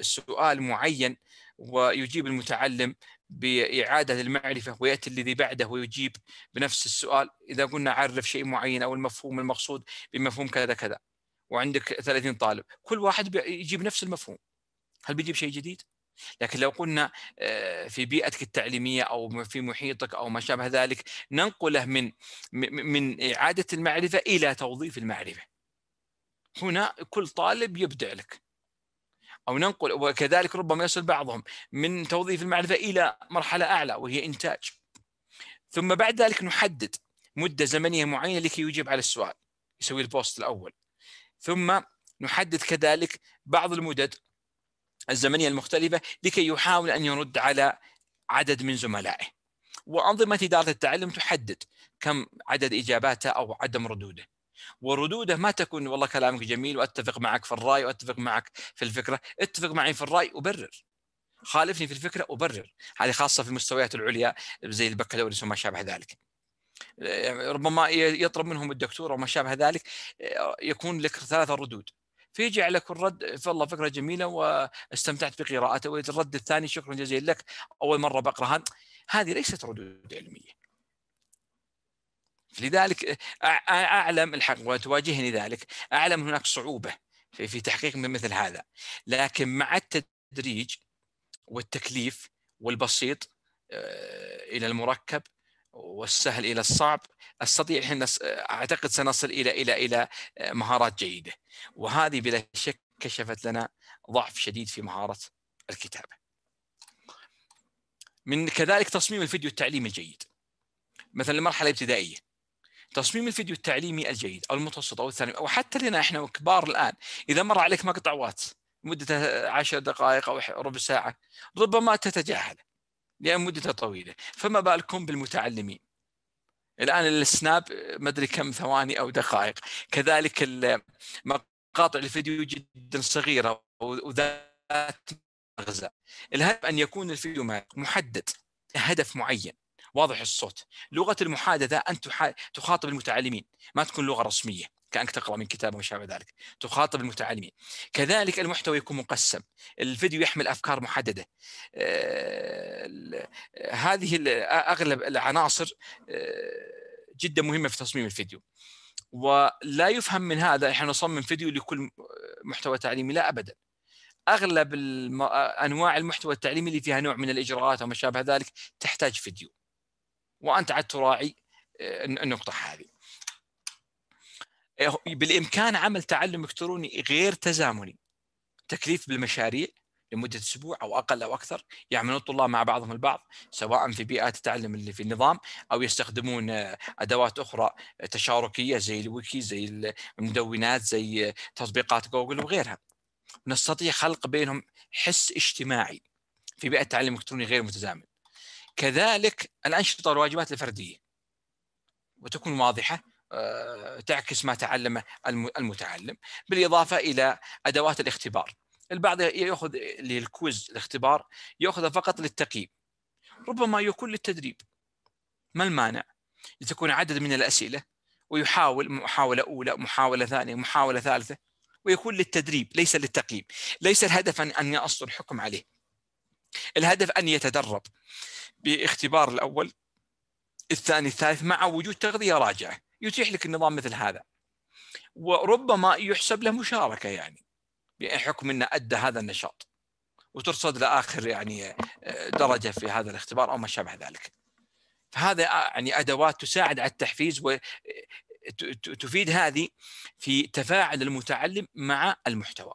سؤال معين ويجيب المتعلم بإعادة المعرفة ويأتي الذي بعده ويجيب بنفس السؤال إذا قلنا عرف شيء معين أو المفهوم المقصود بمفهوم كذا كذا وعندك 30 طالب كل واحد يجيب نفس المفهوم هل بيجيب شيء جديد لكن لو قلنا آه، في بيئتك التعليميه او في محيطك او ما شابه ذلك ننقله من من اعاده المعرفه الى توظيف المعرفه هنا كل طالب يبدع لك او ننقل وكذلك ربما يصل بعضهم من توظيف المعرفه الى مرحله اعلى وهي انتاج ثم بعد ذلك نحدد مده زمنيه معينه لكي يجيب على السؤال يسوي البوست الاول ثم نحدد كذلك بعض المدد الزمنيه المختلفه لكي يحاول ان يرد على عدد من زملائه. وانظمه اداره التعلم تحدد كم عدد اجاباته او عدم ردوده. وردوده ما تكون والله كلامك جميل واتفق معك في الراي واتفق معك في الفكره، اتفق معي في الراي ابرر. خالفني في الفكره ابرر، هذه خاصه في المستويات العليا زي البكالوريوس وما شابه ذلك. يعني ربما يطلب منهم الدكتور او ما شابه ذلك يكون لك ثلاثه ردود فيجي على كل رد والله فكره جميله واستمتعت بقراءته والرد الثاني شكرا جزيلا لك اول مره بقراها هذه ليست ردود علميه لذلك اعلم الحق وتواجهني ذلك اعلم هناك صعوبه في تحقيق مثل هذا لكن مع التدريج والتكليف والبسيط آه، الى المركب والسهل الى الصعب استطيع الحين اعتقد سنصل الى الى الى مهارات جيده وهذه بلا شك كشفت لنا ضعف شديد في مهاره الكتابه. من كذلك تصميم الفيديو التعليمي الجيد. مثلا المرحله الابتدائيه تصميم الفيديو التعليمي الجيد او المتوسط او الثانوي او حتى لنا احنا كبار الان اذا مر عليك مقطع واتس مدته 10 دقائق او ربع ساعه ربما تتجاهله لان طويله فما بالكم بالمتعلمين الان السناب ما ادري كم ثواني او دقائق كذلك مقاطع الفيديو جدا صغيره وذات مغزى الهدف ان يكون الفيديو محدد هدف معين واضح الصوت لغه المحادثه ان تخاطب المتعلمين ما تكون لغه رسميه كانك تقرا من كتاب وما شابه ذلك تخاطب المتعلمين كذلك المحتوى يكون مقسم الفيديو يحمل افكار محدده آه، هذه اغلب العناصر آه، جدا مهمه في تصميم الفيديو ولا يفهم من هذا احنا نصمم فيديو لكل محتوى تعليمي لا ابدا اغلب انواع المحتوى التعليمي اللي فيها نوع من الاجراءات وما شابه ذلك تحتاج فيديو وانت عاد تراعي آه، النقطه هذه إيه، بالامكان عمل تعلم الكتروني غير تزامني تكليف بالمشاريع لمده اسبوع او اقل او اكثر يعملون الطلاب مع بعضهم البعض سواء في بيئات التعلم اللي في النظام او يستخدمون آه، ادوات اخرى آه، تشاركيه زي الويكي زي المدونات زي آه، تطبيقات جوجل وغيرها نستطيع خلق بينهم حس اجتماعي في بيئه تعلم الكتروني غير متزامن كذلك الانشطه والواجبات الفرديه وتكون واضحه آه، تعكس ما تعلمه المتعلم بالاضافه الى ادوات الاختبار البعض ياخذ للكويز الاختبار ياخذه فقط للتقييم ربما يكون للتدريب ما المانع تكون عدد من الاسئله ويحاول محاوله اولى محاوله ثانيه محاوله ثالثه ويكون للتدريب ليس للتقييم ليس الهدف ان يصدر حكم عليه الهدف ان يتدرب باختبار الاول الثاني الثالث مع وجود تغذيه راجعه يتيح لك النظام مثل هذا وربما يحسب له مشاركه يعني بحكم انه ادى هذا النشاط وترصد لاخر يعني آه، درجه في هذا الاختبار او ما شابه ذلك. فهذا آه، يعني ادوات تساعد على التحفيز وتفيد آه، هذه في تفاعل المتعلم مع المحتوى.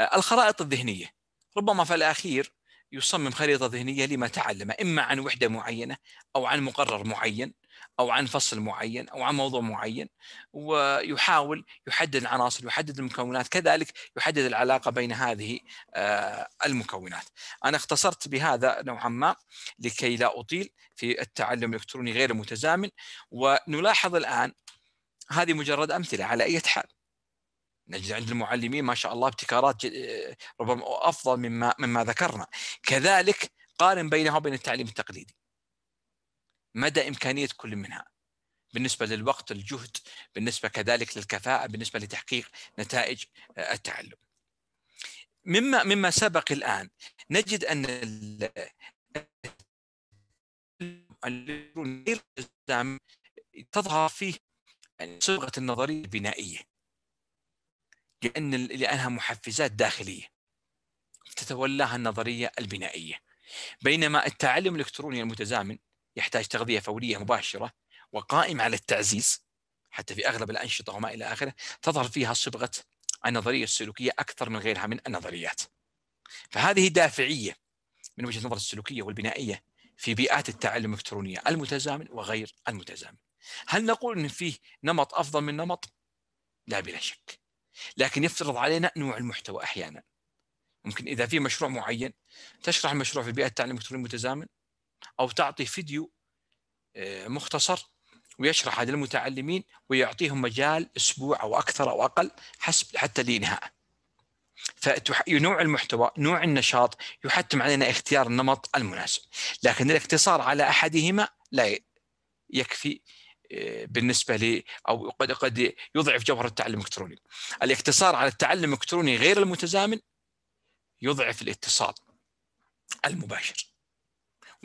الخرائط الذهنيه ربما في الاخير يصمم خريطه ذهنيه لما تعلم اما عن وحده معينه او عن مقرر معين او عن فصل معين او عن موضوع معين ويحاول يحدد العناصر يحدد المكونات كذلك يحدد العلاقه بين هذه آه، المكونات انا اختصرت بهذا نوعا ما لكي لا اطيل في التعلم الالكتروني غير المتزامن ونلاحظ الان هذه مجرد امثله على اي حال نجد عند المعلمين ما شاء الله ابتكارات آه، ربما افضل مما مما ذكرنا كذلك قارن بينها وبين التعليم التقليدي مدى إمكانية كل منها بالنسبة للوقت الجهد بالنسبة كذلك للكفاءة بالنسبة لتحقيق نتائج آه، التعلم مما مما سبق الآن نجد أن تظهر فيه صبغة النظرية البنائية لأن لأنها محفزات داخلية تتولاها النظرية البنائية بينما التعلم الإلكتروني المتزامن يحتاج تغذيه فوريه مباشره وقائمه على التعزيز حتى في اغلب الانشطه وما الى اخره تظهر فيها صبغه النظريه السلوكيه اكثر من غيرها من النظريات. فهذه دافعيه من وجهه النظر السلوكيه والبنائيه في بيئات التعلم الالكترونيه المتزامن وغير المتزامن. هل نقول ان فيه نمط افضل من نمط؟ لا بلا شك. لكن يفترض علينا نوع المحتوى احيانا. ممكن اذا في مشروع معين تشرح المشروع في بيئه التعلم الالكتروني المتزامن او تعطي فيديو آه، مختصر ويشرحه للمتعلمين ويعطيهم مجال اسبوع او اكثر او اقل حسب حتى لانهائه. فنوع المحتوى، نوع النشاط يحتم علينا اختيار النمط المناسب، لكن الاقتصار على احدهما لا يكفي آه، بالنسبه ل او قد قد يضعف جوهر التعلم الالكتروني. الاقتصار على التعلم الالكتروني غير المتزامن يضعف الاتصال المباشر.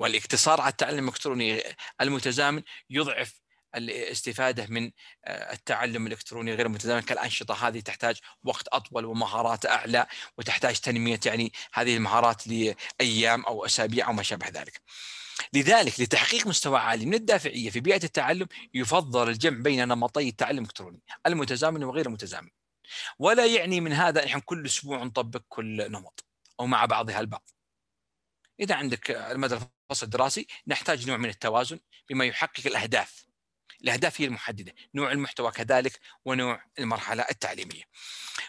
والاقتصار على التعلم الالكتروني المتزامن يضعف الاستفاده من آه، التعلم الالكتروني غير المتزامن كالانشطه هذه تحتاج وقت اطول ومهارات اعلى وتحتاج تنميه يعني هذه المهارات لايام او اسابيع او ما شابه ذلك. لذلك لتحقيق مستوى عالي من الدافعيه في بيئه التعلم يفضل الجمع بين نمطي التعلم الالكتروني المتزامن وغير المتزامن. ولا يعني من هذا نحن كل اسبوع نطبق كل نمط او مع بعضها البعض. اذا عندك المدرسه الفصل الدراسي نحتاج نوع من التوازن بما يحقق الاهداف الاهداف هي المحدده نوع المحتوى كذلك ونوع المرحله التعليميه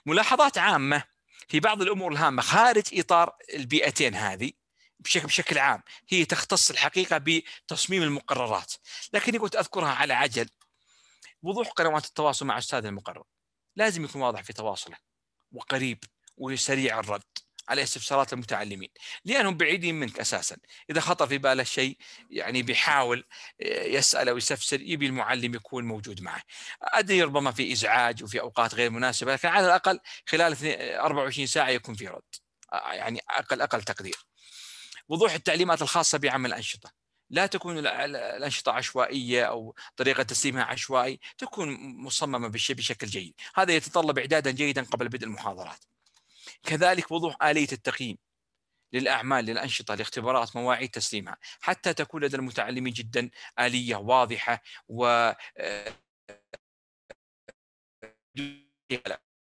ملاحظات عامه في بعض الامور الهامه خارج اطار البيئتين هذه بشكل بشكل عام هي تختص الحقيقه بتصميم المقررات لكني قلت اذكرها على عجل وضوح قنوات التواصل مع استاذ المقرر لازم يكون واضح في تواصله وقريب وسريع الرد على استفسارات المتعلمين لانهم بعيدين منك اساسا اذا خطر في باله شيء يعني بيحاول آه، يسال او يستفسر يبي المعلم يكون موجود معه ادري ربما في ازعاج وفي اوقات غير مناسبه لكن على الاقل خلال 24 آه، ساعه يكون في رد آه، يعني اقل اقل تقدير وضوح التعليمات الخاصه بعمل الانشطه لا تكون الأنشطة عشوائية أو طريقة تسليمها عشوائي تكون مصممة بشكل جيد هذا يتطلب إعدادا جيدا قبل بدء المحاضرات كذلك وضوح آلية التقييم للأعمال للأنشطة لاختبارات مواعيد تسليمها حتى تكون لدى المتعلمين جدا آلية واضحة و آه،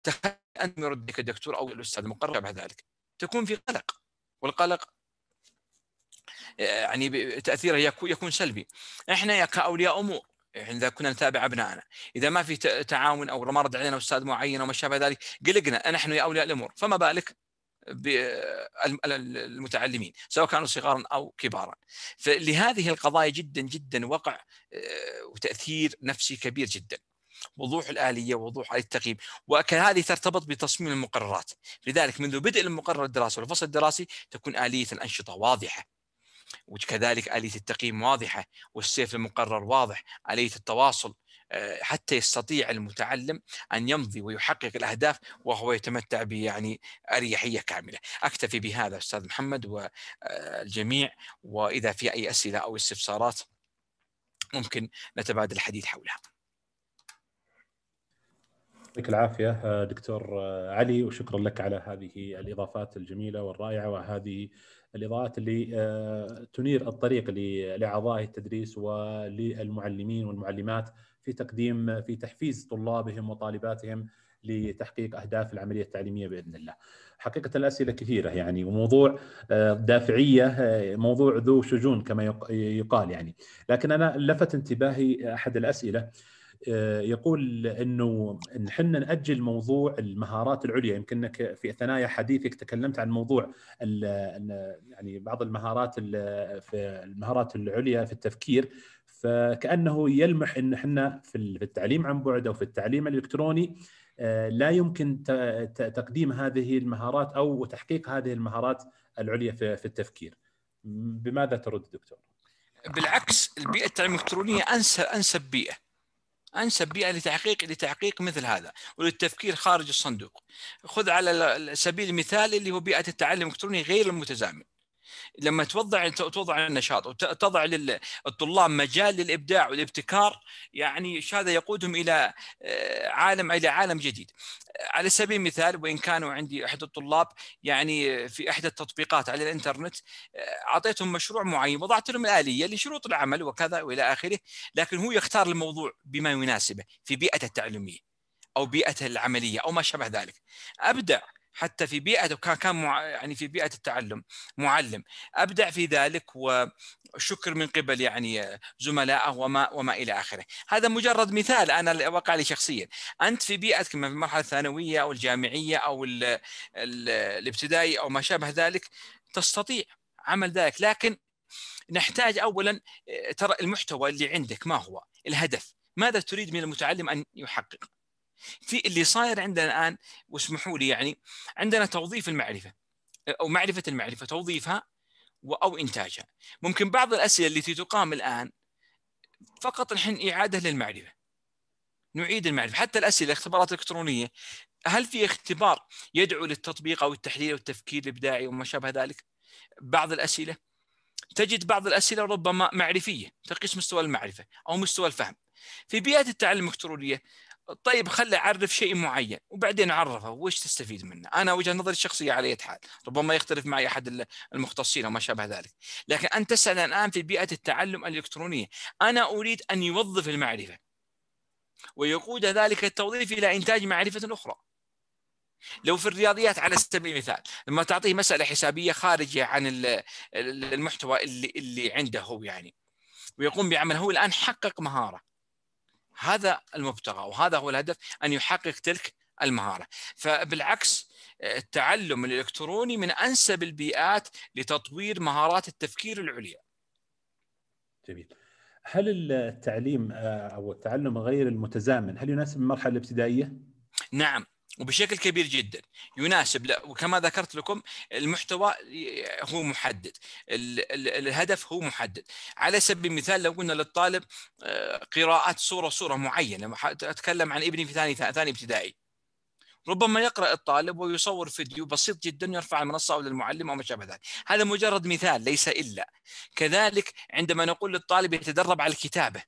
تخيل أن يردك الدكتور أو الأستاذ المقرر بعد ذلك تكون في قلق والقلق آه، يعني تاثيره يكون سلبي احنا كاولياء امور اذا كنا نتابع ابنائنا، اذا ما في تعاون او مرض علينا استاذ معين او ما شابه ذلك قلقنا نحن يا اولياء الامور، فما بالك بالمتعلمين سواء كانوا صغارا او كبارا. فلهذه القضايا جدا جدا وقع آه، وتاثير نفسي كبير جدا. وضوح الآلية ووضوح آلية التقييم وهذه ترتبط بتصميم المقررات لذلك منذ بدء المقرر الدراسي والفصل الدراسي تكون آلية الأنشطة واضحة وكذلك آلية التقييم واضحة والسيف المقرر واضح آلية التواصل آه، حتى يستطيع المتعلم ان يمضي ويحقق الاهداف وهو يتمتع بيعني اريحيه كامله. اكتفي بهذا استاذ محمد والجميع واذا في اي اسئله او استفسارات ممكن نتبادل الحديث حولها. يعطيك العافيه دكتور علي وشكرا لك على هذه الاضافات الجميله والرائعه وهذه الاضاءات اللي آه، تنير الطريق لاعضاء التدريس وللمعلمين والمعلمات في تقديم في تحفيز طلابهم وطالباتهم لتحقيق اهداف العمليه التعليميه باذن الله. حقيقه الاسئله كثيره يعني وموضوع آه، دافعيه آه، موضوع ذو شجون كما يقال يعني، لكن انا لفت انتباهي احد الاسئله آه، يقول انه احنا ناجل موضوع المهارات العليا يمكن انك في ثنايا حديثك تكلمت عن موضوع يعني بعض المهارات في المهارات العليا في التفكير فكانه يلمح ان احنا في التعليم عن بعد او في التعليم الالكتروني آه، لا يمكن تقديم هذه المهارات او تحقيق هذه المهارات العليا في التفكير بماذا ترد دكتور؟ بالعكس البيئه التعليم الالكترونيه انسب انسب بيئه انسب بيئه لتحقيق لتحقيق مثل هذا وللتفكير خارج الصندوق خذ على سبيل المثال اللي هو بيئه التعلم الالكتروني غير المتزامن لما توضع توضع النشاط وتضع للطلاب مجال للابداع والابتكار يعني هذا يقودهم الى آه، عالم الى عالم جديد. على سبيل المثال وان كانوا عندي احد الطلاب يعني في احدى التطبيقات على الانترنت آه، اعطيتهم مشروع معين وضعت لهم الاليه لشروط العمل وكذا والى اخره، لكن هو يختار الموضوع بما يناسبه في بيئته التعليميه. او بيئته العمليه او ما شابه ذلك ابدع حتى في بيئته كان مع يعني في بيئه التعلم معلم ابدع في ذلك وشكر من قبل يعني زملائه وما وما الى اخره هذا مجرد مثال انا وقع لي شخصيا انت في بيئتك في المرحله الثانويه او الجامعيه او ال ال الابتدائي او ما شابه ذلك تستطيع عمل ذلك لكن نحتاج اولا آه، ترى المحتوى اللي عندك ما هو الهدف ماذا تريد من المتعلم ان يحقق في اللي صاير عندنا الان واسمحوا لي يعني عندنا توظيف المعرفه او معرفه المعرفه توظيفها او انتاجها ممكن بعض الاسئله التي تقام الان فقط نحن اعاده للمعرفه نعيد المعرفه حتى الاسئله الاختبارات الالكترونيه هل في اختبار يدعو للتطبيق او التحليل او التفكير الابداعي وما شابه ذلك بعض الاسئله تجد بعض الاسئله ربما معرفيه تقيس مستوى المعرفه او مستوى الفهم في بيئه التعلم الالكترونيه طيب خلي اعرف شيء معين وبعدين اعرفه وش تستفيد منه انا وجهه نظري الشخصيه على اية حال ربما يختلف معي احد المختصين او ما شابه ذلك لكن انت تسال الان في بيئه التعلم الالكترونيه انا اريد ان يوظف المعرفه ويقود ذلك التوظيف الى انتاج معرفه اخرى لو في الرياضيات على سبيل المثال لما تعطيه مساله حسابيه خارجه عن المحتوى اللي اللي عنده هو يعني ويقوم بعمل هو الان حقق مهاره هذا المبتغى وهذا هو الهدف ان يحقق تلك المهاره فبالعكس التعلم الالكتروني من انسب البيئات لتطوير مهارات التفكير العليا جميل هل التعليم آه، او التعلم غير المتزامن هل يناسب المرحله الابتدائيه نعم وبشكل كبير جدا يناسب لا وكما ذكرت لكم المحتوى هو محدد الهدف هو محدد على سبيل المثال لو قلنا للطالب آه، قراءات صوره صوره معينه اتكلم عن ابني في ثاني ثاني ابتدائي ربما يقرا الطالب ويصور فيديو بسيط جدا يرفع المنصه او للمعلم او ما شابه ذلك، هذا مجرد مثال ليس الا. كذلك عندما نقول للطالب يتدرب على الكتابه،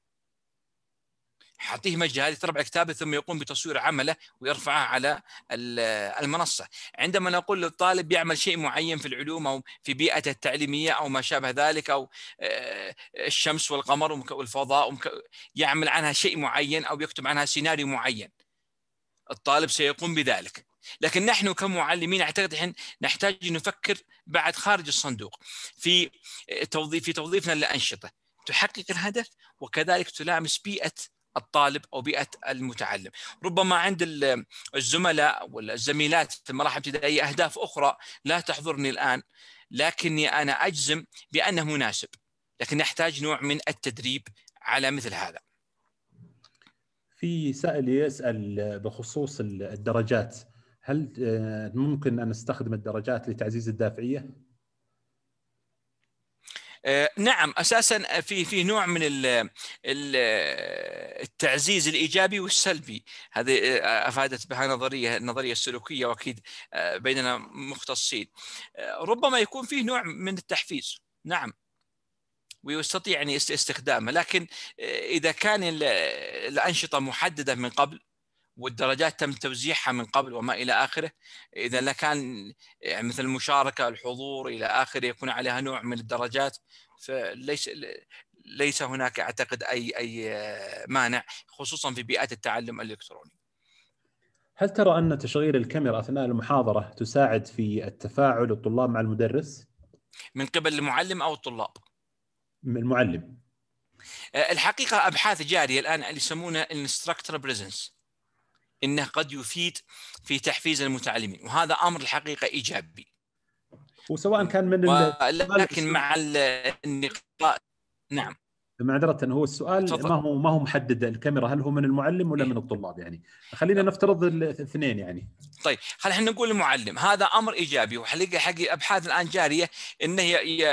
حاعطيه مجال يتربع كتابه ثم يقوم بتصوير عمله ويرفعه على المنصه عندما نقول للطالب يعمل شيء معين في العلوم او في بيئته التعليميه او ما شابه ذلك او آه، الشمس والقمر والفضاء يعمل عنها شيء معين او يكتب عنها سيناريو معين الطالب سيقوم بذلك لكن نحن كمعلمين اعتقد احنا نحتاج ان نفكر بعد خارج الصندوق في آه، توظيف في توظيفنا للانشطه تحقق الهدف وكذلك تلامس بيئه الطالب او بيئه المتعلم، ربما عند الزملاء والزميلات في المراحل الابتدائيه اهداف اخرى لا تحضرني الان لكني انا اجزم بانه مناسب، لكن يحتاج نوع من التدريب على مثل هذا. في سائل يسال بخصوص الدرجات، هل آه، ممكن ان نستخدم الدرجات لتعزيز الدافعيه؟ آه، نعم اساسا آه، في في نوع من آه، التعزيز الايجابي والسلبي هذه افادت بها نظريه النظريه السلوكيه واكيد بيننا مختصين ربما يكون فيه نوع من التحفيز نعم ويستطيع يعني استخدامه لكن اذا كان الانشطه محدده من قبل والدرجات تم توزيعها من قبل وما الى اخره اذا لكان يعني مثل المشاركه الحضور الى اخره يكون عليها نوع من الدرجات فليس ليس هناك اعتقد اي اي مانع خصوصا في بيئات التعلم الالكتروني. هل ترى ان تشغيل الكاميرا اثناء المحاضره تساعد في التفاعل الطلاب مع المدرس؟ من قبل المعلم او الطلاب؟ من المعلم. أه، الحقيقه ابحاث جاريه الان يسمونها انستراكتور بريزنس انه قد يفيد في تحفيز المتعلمين وهذا امر الحقيقه ايجابي وسواء كان من لكن مع النقاط نعم معذرة هو السؤال تفضل. ما هو ما هو محدد الكاميرا هل هو من المعلم ولا إيه. من الطلاب يعني خلينا نفترض الاثنين يعني طيب خلينا احنا نقول المعلم هذا امر ايجابي وحقيقه حق ابحاث الان جاريه انه ي...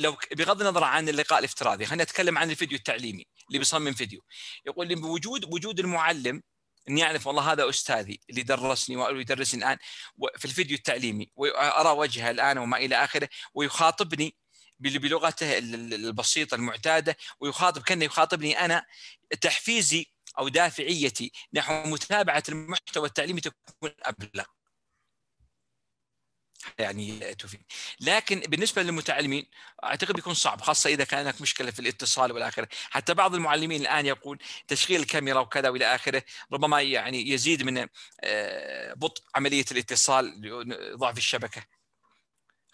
لو بغض النظر عن اللقاء الافتراضي خلينا نتكلم عن الفيديو التعليمي اللي بيصمم فيديو يقول لي بوجود وجود المعلم اني اعرف والله هذا استاذي اللي درسني ويدرسني الان في الفيديو التعليمي وارى وجهه الان وما الى اخره ويخاطبني بلغته البسيطه المعتاده ويخاطب كانه يخاطبني انا تحفيزي او دافعيتي نحو متابعه المحتوى التعليمي تكون ابلغ. يعني ياتوا لكن بالنسبه للمتعلمين اعتقد بيكون صعب خاصه اذا كان هناك مشكله في الاتصال والى اخره حتى بعض المعلمين الان يقول تشغيل الكاميرا وكذا والى اخره ربما يعني يزيد من آه، بطء عمليه الاتصال ضعف الشبكه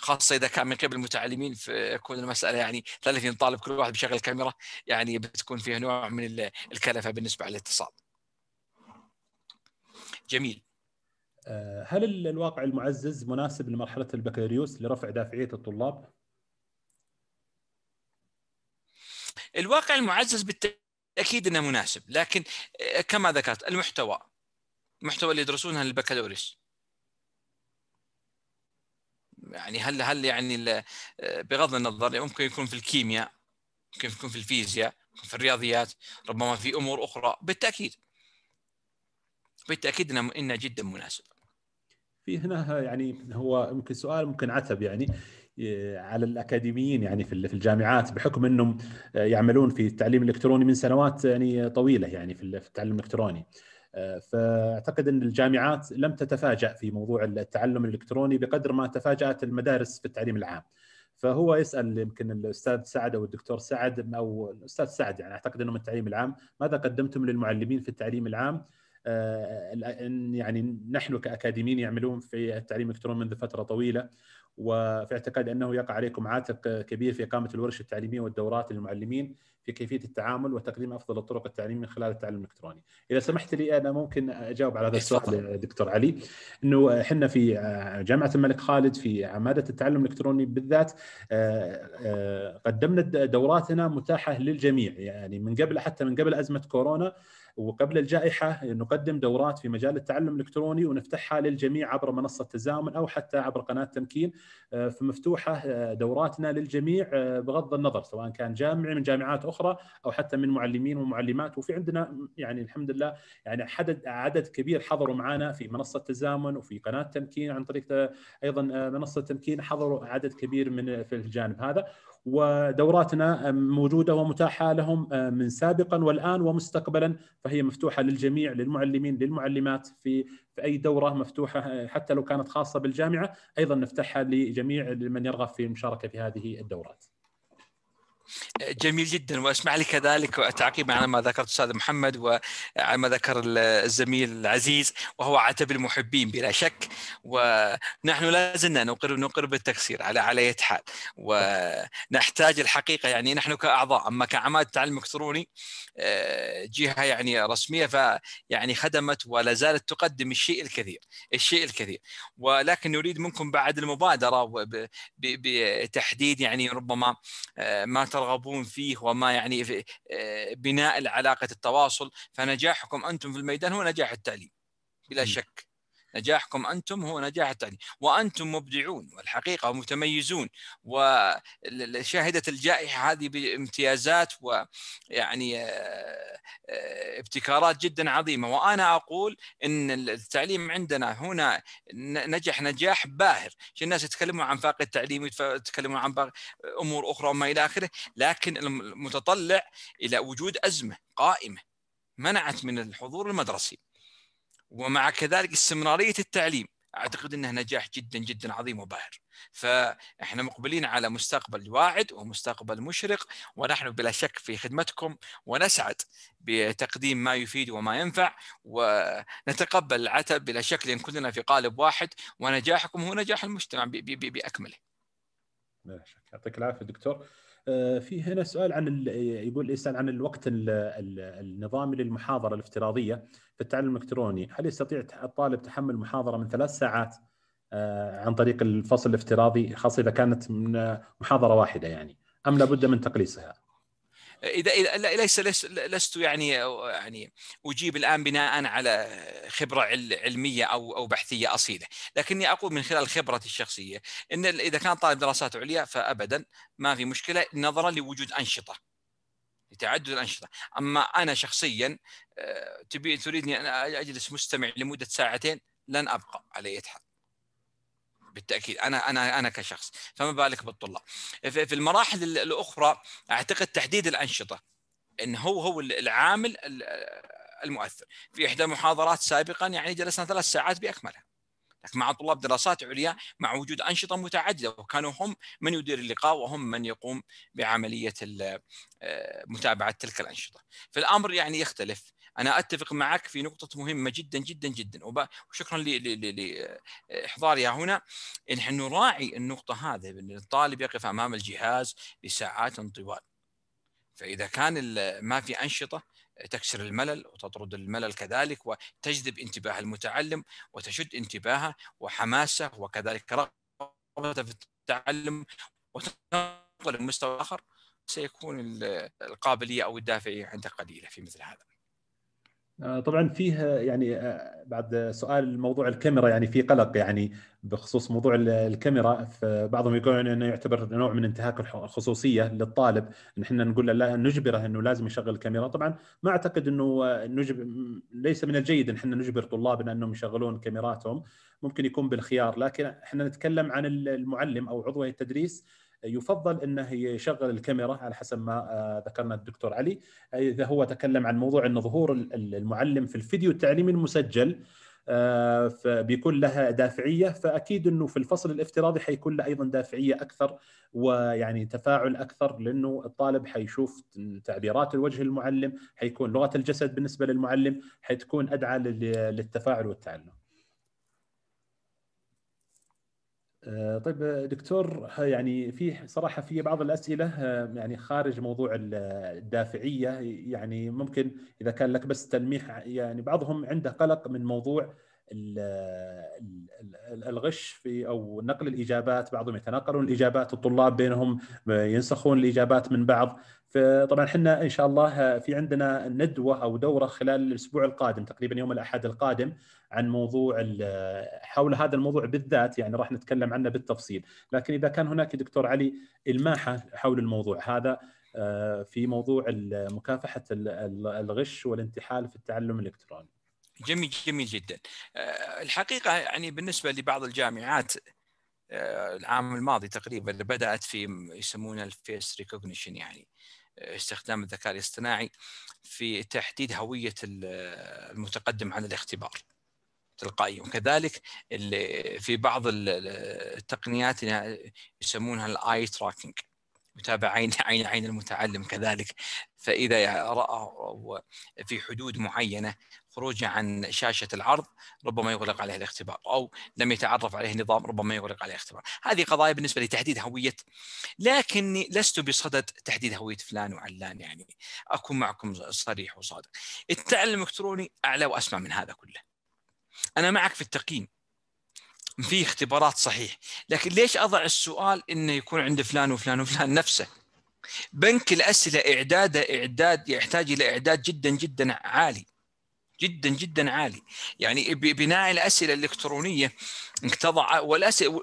خاصه اذا كان من قبل المتعلمين فيكون المساله يعني 30 طالب كل واحد بيشغل الكاميرا يعني بتكون فيها نوع من الكلفه بالنسبه على الاتصال جميل آه، هل الواقع المعزز مناسب لمرحله البكالوريوس لرفع دافعيه الطلاب؟ الواقع المعزز بالتاكيد انه مناسب لكن آه، كما ذكرت المحتوى المحتوى اللي يدرسونه البكالوريوس يعني هل هل يعني آه، بغض النظر يعني ممكن يكون في الكيمياء ممكن يكون في الفيزياء في الرياضيات ربما في امور اخرى بالتاكيد بالتاكيد انه جدا مناسب في هنا يعني هو يمكن سؤال ممكن عتب يعني على الاكاديميين يعني في الجامعات بحكم انهم آه، يعملون في التعليم الالكتروني من سنوات يعني طويله يعني في التعليم الالكتروني آه، فاعتقد ان الجامعات لم تتفاجا في موضوع التعلم الالكتروني بقدر ما تفاجات المدارس في التعليم العام. فهو يسال يمكن الاستاذ سعد او الدكتور سعد او الاستاذ سعد يعني اعتقد انه من التعليم العام ماذا قدمتم للمعلمين في التعليم العام آه، يعني نحن كاكاديميين يعملون في التعليم الالكتروني منذ فتره طويله وفي اعتقاد انه يقع عليكم عاتق كبير في اقامه الورش التعليميه والدورات للمعلمين في كيفيه التعامل وتقديم افضل الطرق التعليم من خلال التعلم الالكتروني. اذا سمحت لي انا ممكن اجاوب على هذا السؤال دكتور علي انه احنا في آه، جامعه الملك خالد في عماده التعلم الالكتروني بالذات آه، قدمنا دوراتنا متاحه للجميع يعني من قبل حتى من قبل ازمه كورونا وقبل الجائحه نقدم دورات في مجال التعلم الالكتروني ونفتحها للجميع عبر منصه تزامن او حتى عبر قناه تمكين آه، فمفتوحه آه، دوراتنا للجميع آه، بغض النظر سواء كان جامعي من جامعات اخرى او حتى من معلمين ومعلمات وفي عندنا يعني الحمد لله يعني حدد عدد كبير حضروا معنا في منصه تزامن وفي قناه تمكين عن طريق ايضا منصه تمكين حضروا عدد كبير من في الجانب هذا ودوراتنا موجوده ومتاحه لهم من سابقا والان ومستقبلا فهي مفتوحه للجميع للمعلمين للمعلمات في في اي دوره مفتوحه آه، حتى لو كانت خاصه بالجامعه ايضا نفتحها لجميع من يرغب في المشاركه في هذه الدورات. جميل جدا واسمع لي كذلك تعقيبا على ما ذكرت استاذ محمد وعلى ما ذكر الزميل العزيز وهو عتب المحبين بلا شك ونحن لا زلنا نقر نقر بالتقصير على على اية حال ونحتاج الحقيقه يعني نحن كاعضاء اما كعماد التعلم الالكتروني جهه يعني رسميه فيعني خدمت ولا زالت تقدم الشيء الكثير الشيء الكثير ولكن نريد منكم بعد المبادره بتحديد يعني ربما آه، ما ترغبون فيه وما يعني في آه، بناء علاقه التواصل فنجاحكم انتم في الميدان هو نجاح التعليم بلا شك نجاحكم أنتم هو نجاح التعليم وأنتم مبدعون والحقيقة متميزون وشهدت الجائحة هذه بامتيازات ويعني آه، آه، ابتكارات جدا عظيمة وأنا أقول أن التعليم عندنا هنا نجح نجاح باهر الناس يتكلمون عن فاقد التعليم يتكلمون عن أمور أخرى وما إلى آخره لكن المتطلع إلى وجود أزمة قائمة منعت من الحضور المدرسي ومع كذلك استمراريه التعليم اعتقد انه نجاح جدا جدا عظيم وباهر فاحنا مقبلين على مستقبل واعد ومستقبل مشرق ونحن بلا شك في خدمتكم ونسعد بتقديم ما يفيد وما ينفع ونتقبل العتب بلا شك لان كلنا في قالب واحد ونجاحكم هو نجاح المجتمع باكمله لا شك يعطيك العافيه دكتور آه، في هنا سؤال عن يقول يسال عن الوقت النظامي للمحاضره الافتراضيه في التعلم الالكتروني هل يستطيع الطالب تحمل محاضره من ثلاث ساعات آه، عن طريق الفصل الافتراضي خاصه اذا كانت من محاضره واحده يعني ام لابد من تقليصها؟ اذا ليس لست يعني يعني اجيب الان بناء على خبره علميه او او بحثيه اصيله، لكني اقول من خلال خبرتي الشخصيه ان اذا كان طالب دراسات عليا فابدا ما في مشكله نظرا لوجود انشطه لتعدد الانشطه، اما انا شخصيا آه، تبي تريدني ان اجلس مستمع لمده ساعتين لن ابقى على اي حال. بالتاكيد انا انا انا كشخص فما بالك بالطلاب. في المراحل الاخرى اعتقد تحديد الانشطه ان هو هو العامل المؤثر. في احدى المحاضرات سابقا يعني جلسنا ثلاث ساعات باكملها. لكن مع طلاب دراسات عليا مع وجود أنشطة متعددة وكانوا هم من يدير اللقاء وهم من يقوم بعملية آه، متابعة تلك الأنشطة فالأمر يعني يختلف أنا أتفق معك في نقطة مهمة جدا جدا جدا وشكرا لإحضارها هنا نحن نراعي النقطة هذه أن الطالب يقف أمام الجهاز لساعات طوال فإذا كان ما في أنشطة تكسر الملل وتطرد الملل كذلك وتجذب انتباه المتعلم وتشد انتباهه وحماسه وكذلك رغبته في التعلم وتنقل لمستوى اخر سيكون القابليه او الدافعيه عنده قليله في مثل هذا. آه، طبعا فيه يعني آه، بعد سؤال موضوع الكاميرا يعني في قلق يعني بخصوص موضوع الكاميرا فبعضهم يقولون انه يعتبر نوع من انتهاك الخصوصيه للطالب ان احنا نقول له لا نجبره انه لازم يشغل الكاميرا طبعا ما اعتقد انه نجب ليس من الجيد ان احنا نجبر طلابنا انهم يشغلون كاميراتهم ممكن يكون بالخيار لكن احنا نتكلم عن المعلم او عضو التدريس يفضل انه يشغل الكاميرا على حسب ما آه، ذكرنا الدكتور علي اذا هو تكلم عن موضوع ان ظهور المعلم في الفيديو التعليمي المسجل آه، بيكون لها دافعيه فاكيد انه في الفصل الافتراضي حيكون له ايضا دافعيه اكثر ويعني تفاعل اكثر لانه الطالب حيشوف تعبيرات الوجه المعلم حيكون لغه الجسد بالنسبه للمعلم حتكون ادعى للتفاعل والتعلم آه، طيب آه، دكتور آه، يعني في صراحة في بعض الأسئلة يعني خارج موضوع الدافعية يعني ممكن إذا كان لك بس تلميح يعني بعضهم عنده قلق من موضوع الغش في او نقل الاجابات بعضهم يتناقلون الاجابات الطلاب بينهم ينسخون الاجابات من بعض فطبعا احنا ان شاء الله آه، في عندنا ندوه او دوره خلال الاسبوع القادم تقريبا يوم الاحد القادم عن موضوع آه، حول هذا الموضوع بالذات يعني راح نتكلم عنه بالتفصيل، لكن اذا كان هناك دكتور علي الماحه حول الموضوع هذا آه، في موضوع مكافحه الغش والانتحال في التعلم الالكتروني. جميل جميل جدا. الحقيقه يعني بالنسبه لبعض الجامعات آه، العام الماضي تقريبا بدات في يسمونها الفيس ريكوجنيشن يعني آه، استخدام الذكاء الاصطناعي في تحديد هويه آه، المتقدم عن الاختبار تلقائيا وكذلك في بعض التقنيات يسمونها الاي تراكنج يتابع عين عين عين المتعلم كذلك فإذا رأى في حدود معينة خروج عن شاشة العرض ربما يغلق عليه الاختبار أو لم يتعرف عليه النظام ربما يغلق عليه الاختبار هذه قضايا بالنسبة لتحديد هوية لكني لست بصدد تحديد هوية فلان وعلان يعني أكون معكم صريح وصادق التعلم الإلكتروني أعلى وأسمى من هذا كله أنا معك في التقييم في اختبارات صحيح لكن ليش اضع السؤال انه يكون عند فلان وفلان وفلان نفسه بنك الاسئله اعداده اعداد يحتاج الى اعداد جدا جدا عالي جدا جدا عالي يعني بناء الاسئله الالكترونيه انك تضع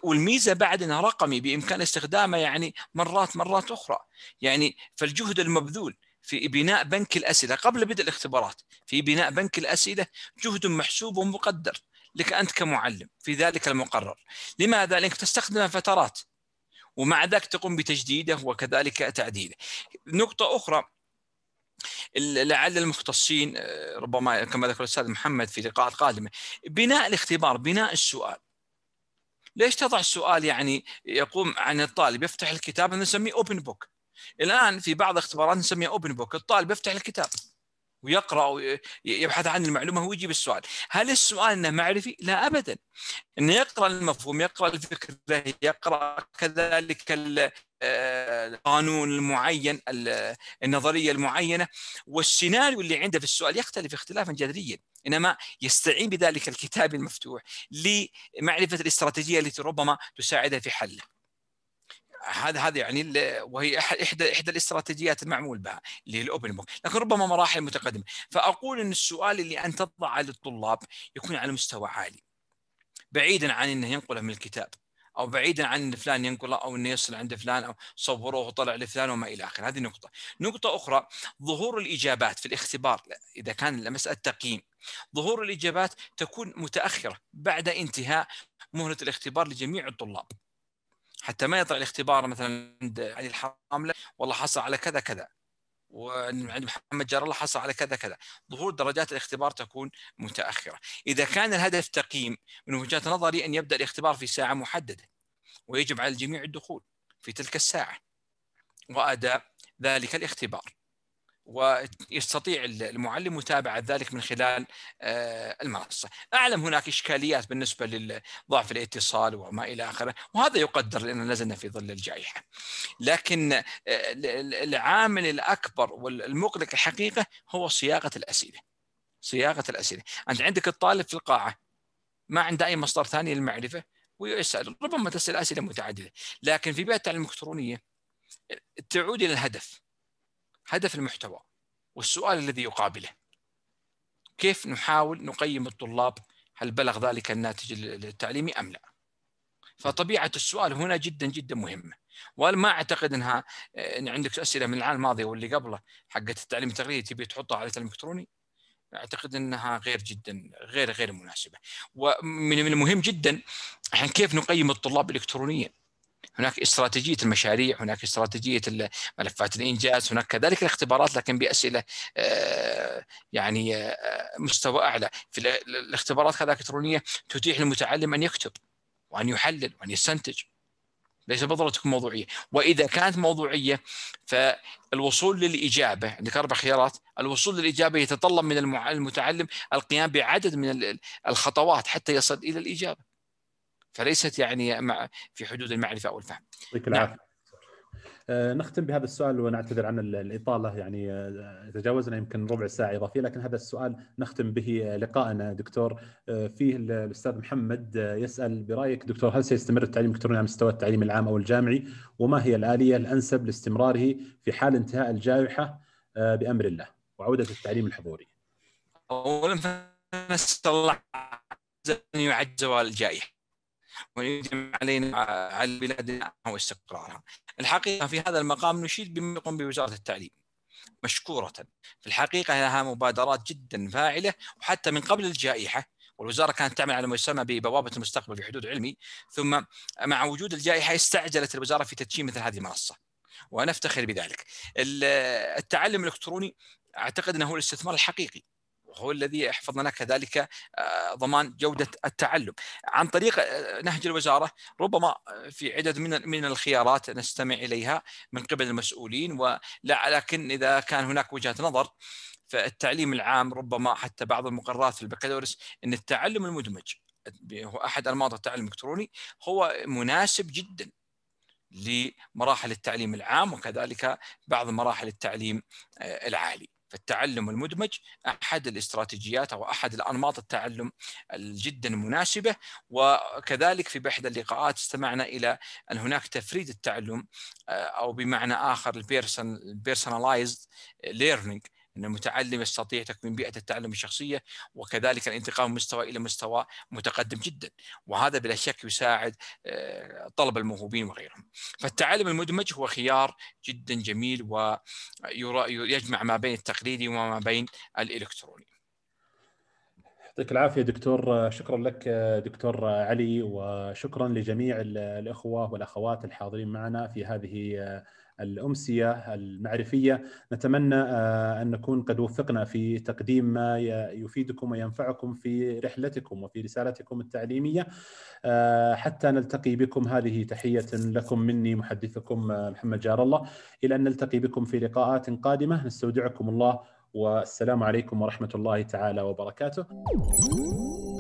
والميزه بعد انها رقمي بامكان استخدامه يعني مرات مرات اخرى يعني فالجهد المبذول في بناء بنك الاسئله قبل بدء الاختبارات في بناء بنك الاسئله جهد محسوب ومقدر لك انت كمعلم في ذلك المقرر لماذا لانك تستخدمه فترات ومع ذلك تقوم بتجديده وكذلك تعديله نقطه اخرى لعل المختصين آه، ربما كما ذكر الاستاذ محمد في لقاءات قادمه بناء الاختبار بناء السؤال ليش تضع السؤال يعني يقوم عن الطالب يفتح الكتاب نسميه اوبن بوك الان في بعض الاختبارات نسميها اوبن بوك الطالب يفتح الكتاب ويقرا ويبحث عن المعلومه هو يجيب السؤال، هل السؤال انه معرفي؟ لا ابدا. انه يقرا المفهوم، يقرا الفكره، يقرا كذلك آه، القانون المعين، النظريه المعينه، والسيناريو اللي عنده في السؤال يختلف اختلافا جذريا، انما يستعين بذلك الكتاب المفتوح لمعرفه الاستراتيجيه التي ربما تساعده في حله. هذا هذا يعني وهي احدى احدى الاستراتيجيات المعمول بها اللي هي الاوبن بوك، لكن ربما مراحل متقدمه، فاقول ان السؤال اللي انت تضعه للطلاب يكون على مستوى عالي. بعيدا عن انه ينقله من الكتاب او بعيدا عن ان فلان ينقله او انه يصل عند فلان او صوروه وطلع لفلان وما الى اخره، هذه نقطه. نقطه اخرى ظهور الاجابات في الاختبار اذا كان مساله تقييم ظهور الاجابات تكون متاخره بعد انتهاء مهله الاختبار لجميع الطلاب. حتى ما يطلع الاختبار مثلا عند علي الحامله والله حصل على كذا كذا وعند محمد جار الله حصل على كذا كذا ظهور درجات الاختبار تكون متاخره اذا كان الهدف تقييم من وجهه نظري ان يبدا الاختبار في ساعه محدده ويجب على الجميع الدخول في تلك الساعه واداء ذلك الاختبار ويستطيع المعلم متابعة ذلك من خلال آه، المنصة أعلم هناك إشكاليات بالنسبة لضعف الاتصال وما إلى آخره وهذا يقدر لأننا نزلنا في ظل الجائحة لكن آه، العامل الأكبر والمقلق الحقيقة هو صياغة الأسئلة صياغة الأسئلة أنت عندك الطالب في القاعة ما عنده أي مصدر ثاني للمعرفة ويسأل ربما تسأل أسئلة متعددة لكن في بيئة التعليم الإلكترونية تعود إلى الهدف هدف المحتوى والسؤال الذي يقابله كيف نحاول نقيم الطلاب هل بلغ ذلك الناتج التعليمي أم لا فطبيعة السؤال هنا جدا جدا مهمة وانا ما اعتقد انها آه، ان عندك اسئله من العام الماضي واللي قبله حقت التعليم التقليدي تبي تحطها على التعليم الالكتروني اعتقد انها غير جدا غير غير مناسبه ومن المهم جدا عن كيف نقيم الطلاب الكترونيا هناك استراتيجيه المشاريع هناك استراتيجيه ملفات الانجاز هناك كذلك الاختبارات لكن باسئله آه، يعني آه، مستوى اعلى في الاختبارات الالكترونيه تتيح للمتعلم ان يكتب وان يحلل وان يستنتج ليس بالضروره تكون موضوعيه، واذا كانت موضوعيه فالوصول للاجابه عندك اربع خيارات، الوصول للاجابه يتطلب من المتعلم القيام بعدد من الخطوات حتى يصل الى الاجابه. فليست يعني في حدود المعرفه او الفهم. يعطيك نعم. العافيه. نعم. نختم بهذا السؤال ونعتذر عن الاطاله يعني آه، تجاوزنا يمكن ربع ساعه اضافيه لكن هذا السؤال نختم به آه، لقائنا دكتور فيه الاستاذ محمد يسال برايك دكتور هل سيستمر التعليم الالكتروني على مستوى التعليم العام او الجامعي وما هي الاليه الانسب لاستمراره في حال انتهاء الجائحه بامر الله وعوده التعليم الحضوري؟ اولا نسال الله ان يعد الجائحه ويجمع علينا على بلادنا واستقرارها الحقيقة في هذا المقام نشيد بما يقوم بوزارة التعليم مشكورة في الحقيقة لها مبادرات جدا فاعلة وحتى من قبل الجائحة والوزاره كانت تعمل على ما يسمى ببوابه المستقبل في حدود علمي ثم مع وجود الجائحه استعجلت الوزاره في تدشين مثل هذه المنصه ونفتخر بذلك التعلم الالكتروني اعتقد انه هو الاستثمار الحقيقي هو الذي يحفظ لنا كذلك آه، ضمان جوده التعلم عن طريق آه، نهج الوزاره ربما آه، في عدد من من الخيارات نستمع اليها من قبل المسؤولين ولا لكن اذا كان هناك وجهه نظر فالتعليم العام ربما حتى بعض المقررات في البكالوريوس ان التعلم المدمج هو احد انماط التعلم الالكتروني هو مناسب جدا لمراحل التعليم العام وكذلك بعض مراحل التعليم العالي. فالتعلم المدمج احد الاستراتيجيات او احد الانماط التعلم جدا مناسبه وكذلك في احدى اللقاءات استمعنا الى ان هناك تفريد التعلم آه، او بمعنى اخر personalized ليرنينج أن المتعلم يستطيع تكوين بيئة التعلم الشخصية وكذلك الانتقال من مستوى إلى مستوى متقدم جدا وهذا بلا شك يساعد آه، طلب الموهوبين وغيرهم فالتعلم المدمج هو خيار جدا جميل ويجمع ما بين التقليدي وما بين الإلكتروني يعطيك العافية دكتور شكرا لك دكتور علي وشكرا لجميع الأخوة والأخوات الحاضرين معنا في هذه آه، الامسيه المعرفيه نتمنى آه، ان نكون قد وفقنا في تقديم ما يفيدكم وينفعكم في رحلتكم وفي رسالتكم التعليميه آه، حتى نلتقي بكم هذه تحيه لكم مني محدثكم آه، محمد جار الله الى ان نلتقي بكم في لقاءات قادمه نستودعكم الله والسلام عليكم ورحمه الله تعالى وبركاته